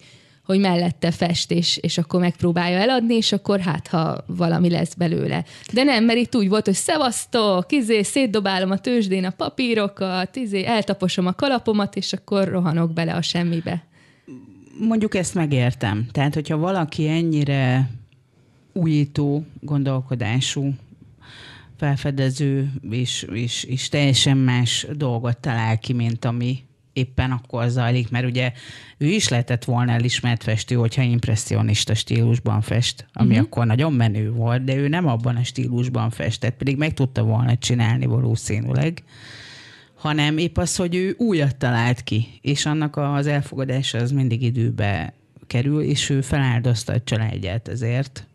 Speaker 2: hogy mellette fest, és, és akkor megpróbálja eladni, és akkor hát, ha valami lesz belőle. De nem, mert itt úgy volt, hogy szevasztok, izé, szétdobálom a tőzsdén a papírokat, izé, eltaposom a kalapomat, és akkor rohanok bele a semmibe.
Speaker 1: Mondjuk ezt megértem. Tehát, hogyha valaki ennyire újító gondolkodású, felfedező és, és, és teljesen más dolgot talál ki, mint ami éppen akkor zajlik, mert ugye ő is lehetett volna elismert festő, hogyha impressionista stílusban fest, ami mm-hmm. akkor nagyon menő volt, de ő nem abban a stílusban festett, pedig meg tudta volna csinálni valószínűleg, hanem épp az, hogy ő újat talált ki, és annak az elfogadása az mindig időbe kerül, és ő feláldozta a családját ezért.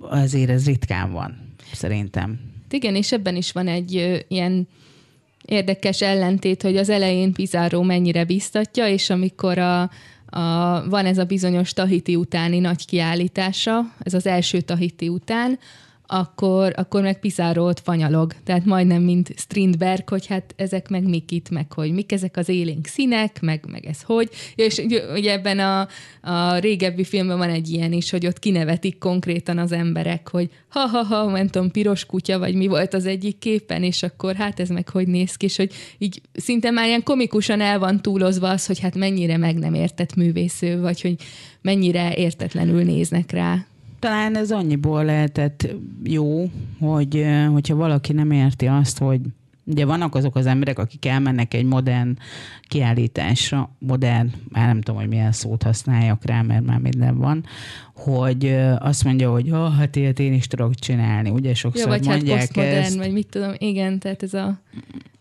Speaker 1: Azért ez ritkán van, szerintem.
Speaker 2: Igen, és ebben is van egy ilyen érdekes ellentét, hogy az elején Pizarro mennyire biztatja, és amikor a, a, van ez a bizonyos Tahiti utáni nagy kiállítása, ez az első Tahiti után, akkor, akkor meg Pizarro ott fanyalog. Tehát majdnem, mint Strindberg, hogy hát ezek meg mik itt, meg hogy mik ezek az élénk színek, meg, meg ez hogy. Ja, és ugye ebben a, a régebbi filmben van egy ilyen is, hogy ott kinevetik konkrétan az emberek, hogy ha-ha-ha, mentom, piros kutya, vagy mi volt az egyik képen, és akkor hát ez meg hogy néz ki, és hogy így szinte már ilyen komikusan el van túlozva az, hogy hát mennyire meg nem értett művésző, vagy hogy mennyire értetlenül néznek rá.
Speaker 1: Talán ez annyiból lehetett jó, hogy hogyha valaki nem érti azt, hogy Ugye vannak azok az emberek, akik elmennek egy modern kiállításra, modern, már nem tudom, hogy milyen szót használjak rá, mert már minden van, hogy azt mondja, hogy oh, hát ilyet én is tudok csinálni, ugye sokszor ja, vagy hát mondják hát ezt.
Speaker 2: vagy mit tudom, igen, tehát ez a...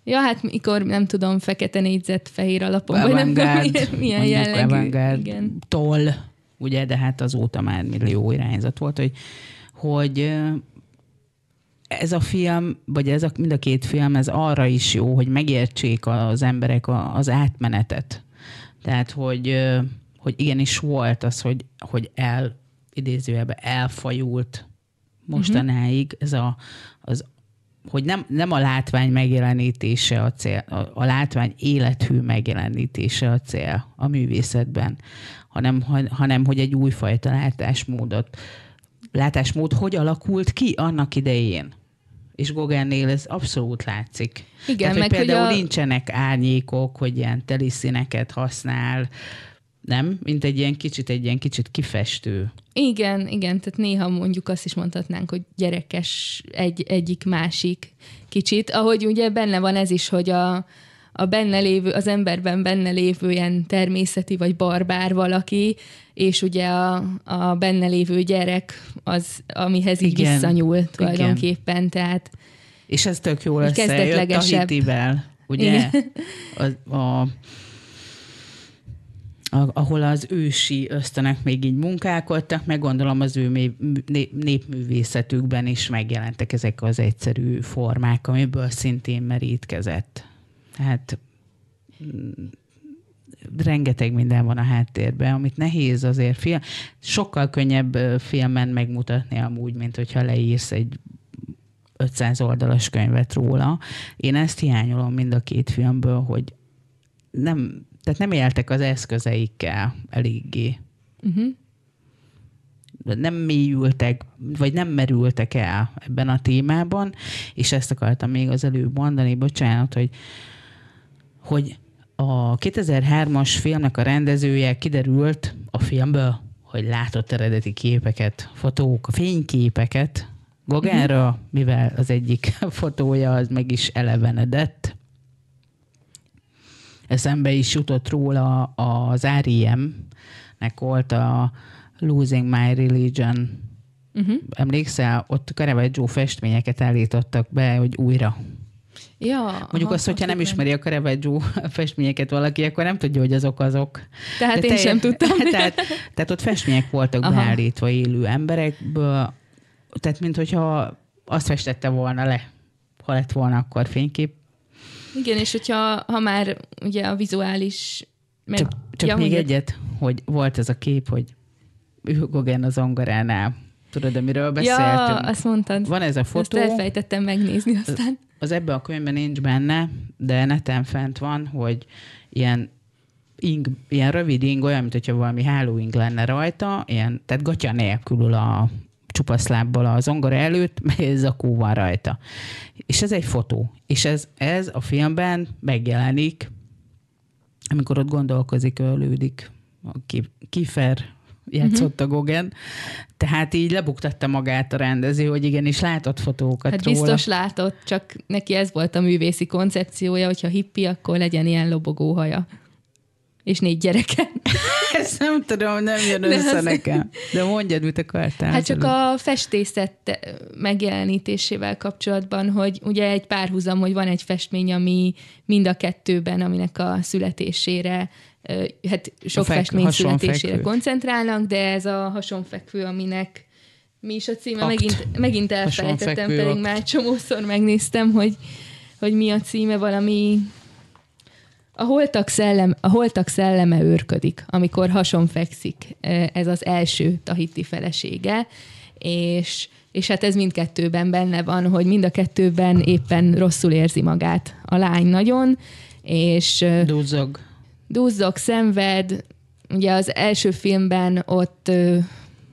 Speaker 2: Ja, hát mikor nem tudom, fekete négyzet, fehér alapon, vagy nem tudom, milyen, milyen jellegű. Igen.
Speaker 1: Toll ugye, de hát azóta már millió irányzat volt, hogy, hogy ez a film, vagy ez a, mind a két film, ez arra is jó, hogy megértsék az emberek a, az átmenetet. Tehát, hogy, hogy igenis volt az, hogy, hogy el, idézőjelben elfajult mhm. mostanáig ez a, az hogy nem, nem a látvány megjelenítése a cél, a, a látvány élethű megjelenítése a cél a művészetben, hanem, ha, hanem hogy egy újfajta látásmódot, látásmód hogy alakult ki annak idején. És Gogennél ez abszolút látszik. Igen, Tehát, meg például hogy a... nincsenek árnyékok, hogy ilyen teliszíneket használ, nem? Mint egy ilyen kicsit, egy ilyen kicsit kifestő.
Speaker 2: Igen, igen, tehát néha mondjuk azt is mondhatnánk, hogy gyerekes egy, egyik másik kicsit. Ahogy ugye benne van ez is, hogy a, a benne lévő, az emberben benne lévő ilyen természeti vagy barbár valaki, és ugye a, a benne lévő gyerek az, amihez így igen, visszanyúl tulajdonképpen, igen. tehát
Speaker 1: és ez tök jól összejött a hitivel, ugye? Igen. A, a ahol az ősi ösztönök még így munkálkodtak, meg gondolom az ő népművészetükben is megjelentek ezek az egyszerű formák, amiből szintén merítkezett. Hát mm, rengeteg minden van a háttérben, amit nehéz azért film. Sokkal könnyebb filmen megmutatni amúgy, mint hogyha leírsz egy 500 oldalas könyvet róla. Én ezt hiányolom mind a két filmből, hogy nem tehát nem éltek az eszközeikkel eléggé.
Speaker 2: Uh-huh.
Speaker 1: Nem mélyültek, vagy nem merültek el ebben a témában, és ezt akartam még az előbb mondani, bocsánat, hogy, hogy a 2003-as filmnek a rendezője kiderült a filmből, hogy látott eredeti képeket, fotók, fényképeket Gogánra, mhm. mivel az egyik fotója az meg is elevenedett, eszembe is jutott róla az R.I.M.-nek e volt a Losing My Religion Uh-huh. Emlékszel, ott Caravaggio festményeket állítottak be, hogy újra.
Speaker 2: Ja, Mondjuk aha, azt,
Speaker 1: hogyha nem ismeri a Caravaggio festményeket valaki, akkor nem tudja, hogy azok azok.
Speaker 2: Tehát De én te, sem tudtam. Tehát,
Speaker 1: tehát ott festmények voltak aha. beállítva élő emberekből, tehát minthogyha azt festette volna le, ha lett volna akkor fénykép.
Speaker 2: Igen, és hogyha ha már ugye a vizuális... Mert, csak csak ja, még mondjad...
Speaker 1: egyet, hogy volt ez a kép, hogy Gogen az angaránál. Tudod, miről beszéltünk? Ja, azt mondtad. Van ez a fotó. Ezt
Speaker 2: elfejtettem megnézni aztán. Az ebben
Speaker 1: a könyvben nincs benne, de neten fent van, hogy ilyen ing, ilyen rövid ing, olyan, mint hogyha valami hálóing lenne rajta, ilyen, tehát gatya nélkülül a, csupasz lábbal a zongora előtt, mert ez a kú van rajta. És ez egy fotó. És ez, ez a filmben megjelenik, amikor ott gondolkozik, ölődik, kifer, játszott a mhm. Gogen. Tehát így lebuktatta magát a rendező, hogy igenis látott fotókat hát róla. biztos
Speaker 2: látott, csak neki ez volt a művészi koncepciója, hogyha hippi, akkor legyen ilyen lobogóhaja és négy gyereke.
Speaker 1: Ezt nem tudom, nem jön De össze az... nekem. De mondjad, mit akartál. Hát csak előtt.
Speaker 2: a festészet megjelenítésével kapcsolatban, hogy ugye egy párhuzam, hogy van egy festmény, ami mind a kettőben, aminek a születésére hát sok fek, festmény születésére fekvő. koncentrálnak, de ez a hasonfekvő, aminek mi is a címe, akt. megint, megint elfelejtettem, pedig akt. már csomószor megnéztem, hogy, hogy mi a címe, valami a holtak, szellem, a holtak szelleme őrködik, amikor hason fekszik e, ez az első tahiti felesége, és, és hát ez mindkettőben benne van, hogy mind a kettőben éppen rosszul érzi magát a lány nagyon, és... E, duzzog. Duzzog, szenved. Ugye az első filmben ott e,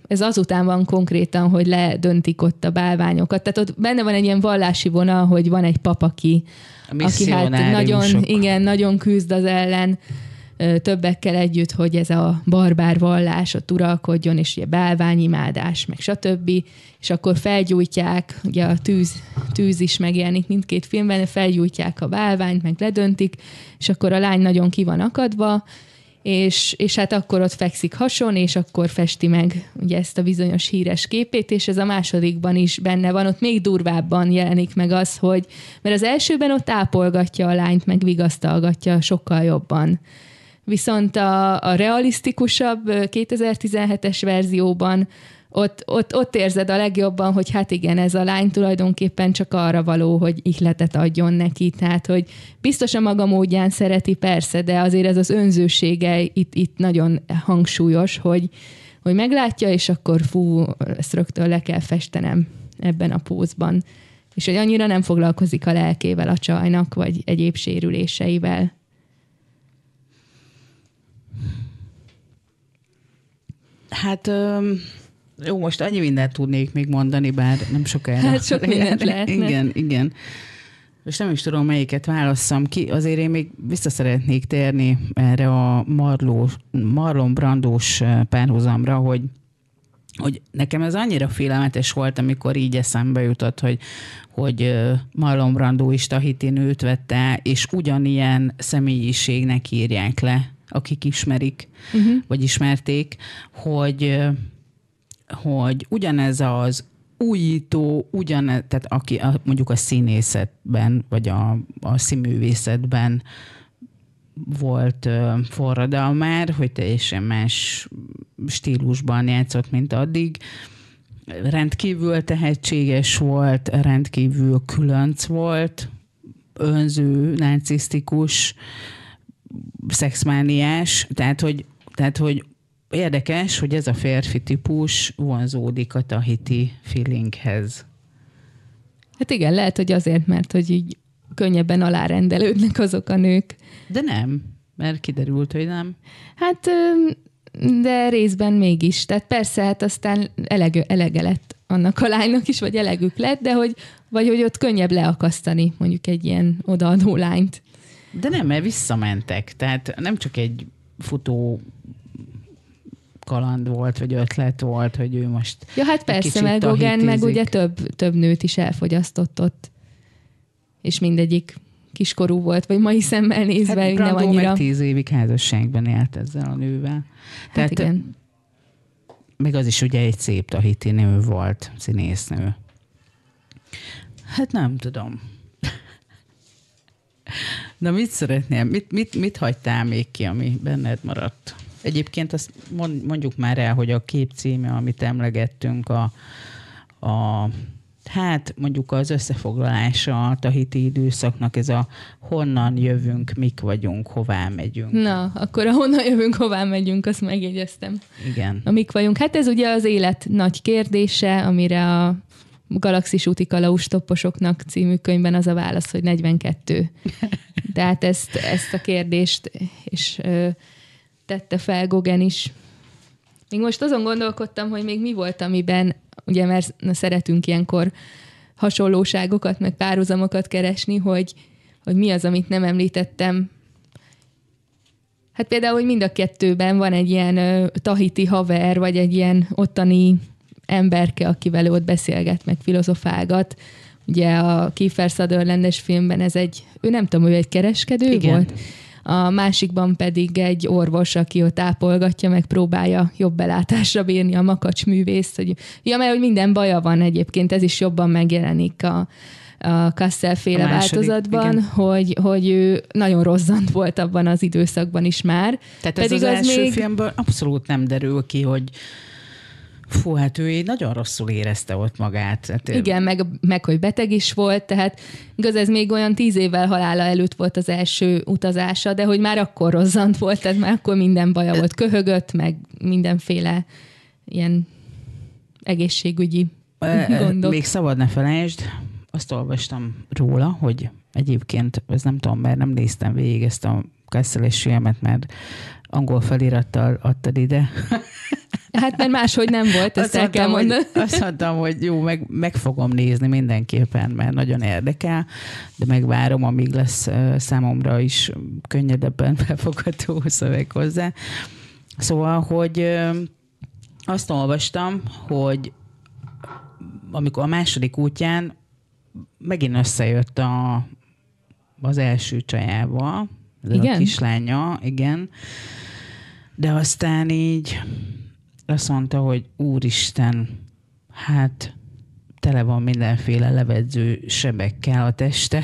Speaker 2: ez azután van konkrétan, hogy ledöntik ott a bálványokat. Tehát ott benne van egy ilyen vallási vonal, hogy van egy papaki aki aki hát nagyon, igen, nagyon küzd az ellen, többekkel együtt, hogy ez a barbár vallás ott uralkodjon, és ugye bálványimádás, meg stb. És akkor felgyújtják, ugye a tűz, tűz is megjelenik mindkét filmben, felgyújtják a bálványt, meg ledöntik, és akkor a lány nagyon ki van akadva, és, és hát akkor ott fekszik hason, és akkor festi meg ugye ezt a bizonyos híres képét, és ez a másodikban is benne van, ott még durvábban jelenik meg az, hogy, mert az elsőben ott ápolgatja a lányt, meg vigasztalgatja sokkal jobban. Viszont a, a realisztikusabb 2017-es verzióban ott, ott, ott érzed a legjobban, hogy hát igen, ez a lány tulajdonképpen csak arra való, hogy ihletet adjon neki, tehát hogy biztos a maga módján szereti, persze, de azért ez az önzősége itt, itt nagyon hangsúlyos, hogy, hogy meglátja, és akkor fú, ezt rögtön le kell festenem ebben a pózban. És hogy annyira nem foglalkozik a lelkével a csajnak, vagy egyéb sérüléseivel.
Speaker 1: Hát... Um... Jó, most annyi mindent tudnék még mondani, bár nem sokára. Hát sok mindent lehetne. Igen, igen. És nem is tudom, melyiket válasszam ki. Azért én még vissza szeretnék térni erre a Marló, Marlon Brandós párhuzamra, hogy hogy nekem ez annyira félelmetes volt, amikor így eszembe jutott, hogy, hogy Marlon Brando is tahiti nőt vette, és ugyanilyen személyiségnek írják le, akik ismerik, uh-huh. vagy ismerték, hogy hogy ugyanez az újító, ugyanez, tehát aki a, mondjuk a színészetben, vagy a, a színművészetben volt forradal már, hogy teljesen más stílusban játszott, mint addig. Rendkívül tehetséges volt, rendkívül különc volt, önző, narcisztikus, szexmániás, tehát hogy, tehát, hogy Érdekes, hogy ez a férfi típus vonzódik a tahiti feelinghez.
Speaker 2: Hát igen, lehet, hogy azért, mert hogy így könnyebben alárendelődnek azok a nők. De nem, mert
Speaker 1: kiderült, hogy nem.
Speaker 2: Hát, de részben mégis. Tehát persze, hát aztán elege, elege lett annak a lánynak is, vagy elegük lett, de hogy, vagy hogy ott könnyebb leakasztani mondjuk egy ilyen odaadó lányt.
Speaker 1: De nem, mert visszamentek. Tehát nem csak egy futó kaland volt, vagy ötlet volt, hogy ő most
Speaker 2: Ja, hát persze, mert Gogán meg ugye több, több nőt is elfogyasztott ott, és mindegyik kiskorú volt, vagy mai szemmel nézve hát, nem annyira. Meg
Speaker 1: tíz évig házasságban élt ezzel a nővel. Hát
Speaker 2: Tehát, igen.
Speaker 1: Meg az is ugye egy szép tahiti nő volt, színésznő. Hát nem tudom. Na mit szeretném? Mit, mit, mit hagytál még ki, ami benned maradt? Egyébként azt mondjuk már el, hogy a kép címe, amit emlegettünk, a, a hát mondjuk az összefoglalása a tahiti időszaknak, ez a honnan jövünk, mik vagyunk, hová megyünk.
Speaker 2: Na, akkor a honnan jövünk, hová megyünk, azt megjegyeztem. Igen. A mik vagyunk. Hát ez ugye az élet nagy kérdése, amire a Galaxis úti kalaustopposoknak című könyvben az a válasz, hogy 42. Tehát ezt, ezt a kérdést, és tette fel Gogen is. Még most azon gondolkodtam, hogy még mi volt, amiben, ugye mert szeretünk ilyenkor hasonlóságokat, meg párhuzamokat keresni, hogy, hogy mi az, amit nem említettem. Hát például, hogy mind a kettőben van egy ilyen ö, tahiti haver, vagy egy ilyen ottani emberke, akivel ott beszélget, meg filozofálgat. Ugye a Kiefer Sutherland-es filmben ez egy, ő nem tudom, ő egy kereskedő Igen. volt? a másikban pedig egy orvos, aki ott ápolgatja, meg próbálja jobb belátásra bírni a makacs művész, hogy ja, mert hogy minden baja van egyébként, ez is jobban megjelenik a, a Kassel féle a második, változatban, igen. hogy, hogy ő nagyon rozzant volt abban az időszakban is már. Tehát Pedig ez az, az első még... filmből
Speaker 1: abszolút nem derül ki, hogy fú, hát ő így nagyon rosszul érezte ott magát. Hát Igen, ő...
Speaker 2: meg, meg hogy beteg is volt, tehát igaz, ez még olyan tíz évvel halála előtt volt az első utazása, de hogy már akkor rozzant volt, tehát már akkor minden baja volt, köhögött, meg mindenféle ilyen egészségügyi gondok. Még
Speaker 1: szabad ne felejtsd, azt olvastam róla, hogy egyébként, ez nem tudom, mert nem néztem végig ezt a Kessel mert angol felirattal adtad ide.
Speaker 2: Hát mert máshogy nem volt, ezt azt el mondtam, kell mondani. Hogy, azt mondtam,
Speaker 1: hogy jó, meg, meg fogom nézni mindenképpen, mert nagyon érdekel, de megvárom, amíg lesz számomra is könnyedebben befogadó szöveg hozzá. Szóval, hogy azt olvastam, hogy amikor a második útján megint összejött a, az első csajával, igen? a kislánya, igen, de aztán így azt mondta, hogy úristen, hát tele van mindenféle levedző sebekkel a teste,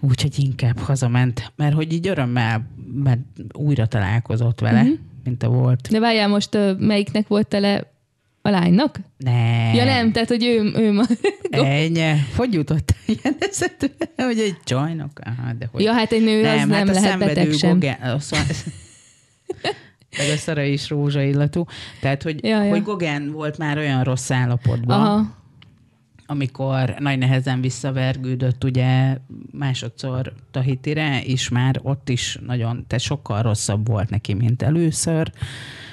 Speaker 1: úgyhogy inkább hazament, mert hogy így örömmel, mert újra találkozott vele, mm-hmm. mint a volt.
Speaker 2: De várjál most, melyiknek volt tele a lánynak?
Speaker 1: Nem. Ja nem,
Speaker 2: tehát, hogy ő, ő ma...
Speaker 1: Ennyi. Hogy jutott ilyen eszetbe, hogy egy csajnok? Aha, de hogy... Ja, hát egy nő nem, az hát nem hát lehet beteg sem. Gogá meg a szara is illatú. Tehát, hogy, ja, ja. hogy Gogán volt már olyan rossz állapotban, Aha. amikor nagy nehezen visszavergődött ugye másodszor Tahitire, és már ott is nagyon, tehát sokkal rosszabb volt neki, mint először.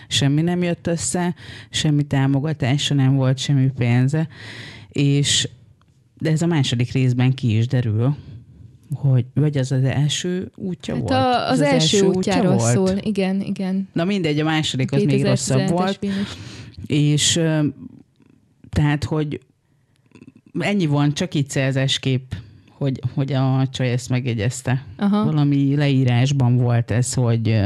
Speaker 1: Semmi nem jött össze, semmi támogatása nem volt, semmi pénze. És de ez a második részben ki is derül, hogy vagy az az első útja hát volt? A, az, az, az első, első útjáról útja szól,
Speaker 2: volt? igen, igen. Na mindegy,
Speaker 1: a második az még rosszabb volt. És tehát, hogy ennyi van, csak így szerzes kép, hogy, hogy a csaj ezt megjegyezte. Aha. Valami leírásban volt ez, hogy,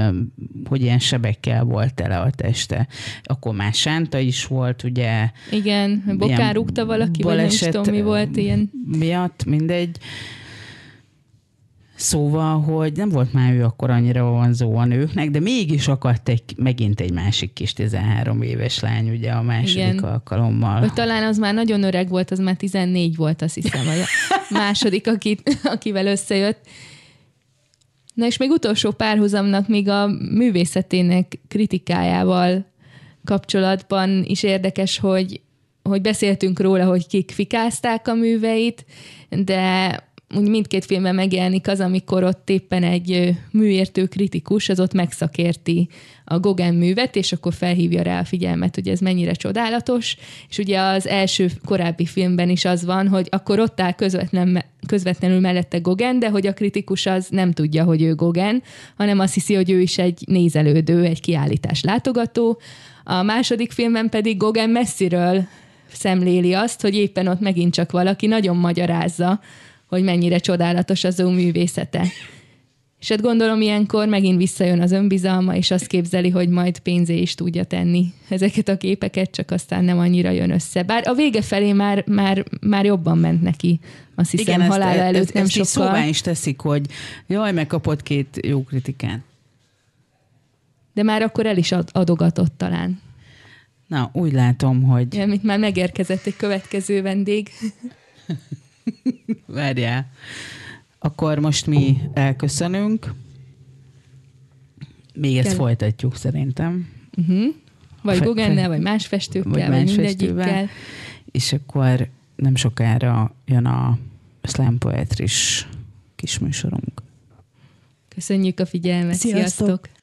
Speaker 1: hogy ilyen sebekkel volt tele a teste. Akkor már Sánta is volt, ugye.
Speaker 2: Igen, bokár rúgta valaki, vagy nem is tudom, mi volt ilyen. Miatt, mindegy.
Speaker 1: Szóval, hogy nem volt már ő akkor annyira vonzó a nőknek, de mégis akadt egy, megint egy másik kis 13 éves lány, ugye a második Igen. alkalommal. Vagy
Speaker 2: talán az már nagyon öreg volt, az már 14 volt, azt hiszem, a második, akit, akivel összejött. Na és még utolsó párhuzamnak még a művészetének kritikájával kapcsolatban is érdekes, hogy, hogy beszéltünk róla, hogy kik fikázták a műveit, de úgy mindkét filmben megjelenik az, amikor ott éppen egy műértő kritikus, az ott megszakérti a Gogán művet, és akkor felhívja rá a figyelmet, hogy ez mennyire csodálatos, és ugye az első korábbi filmben is az van, hogy akkor ott áll közvetlen, közvetlenül mellette Gogán, de hogy a kritikus az nem tudja, hogy ő Gogán, hanem azt hiszi, hogy ő is egy nézelődő, egy kiállítás látogató. A második filmben pedig Gogán messziről szemléli azt, hogy éppen ott megint csak valaki nagyon magyarázza, hogy mennyire csodálatos az ő művészete. És hát gondolom ilyenkor megint visszajön az önbizalma, és azt képzeli, hogy majd pénzé is tudja tenni ezeket a képeket, csak aztán nem annyira jön össze. Bár a vége felé már, már, már jobban ment neki, azt hiszem Igen, halála ezt, előtt ezt, nem ezt sokkal. Szóval is
Speaker 1: teszik, hogy jaj, megkapott két jó kritikán.
Speaker 2: De már akkor el is adogatott talán.
Speaker 1: Na, úgy látom, hogy...
Speaker 2: Ja, mint már megérkezett egy következő vendég.
Speaker 1: Várjál. Akkor most mi elköszönünk. Még ezt Kell. folytatjuk szerintem.
Speaker 2: Uh-huh. Vagy Gogennel, vagy más festőkkel, vagy, más vagy mindegyikkel. Festővel.
Speaker 1: És akkor nem sokára jön a Slam Poetris kis műsorunk.
Speaker 2: Köszönjük a figyelmet. Sziasztok! Sziasztok.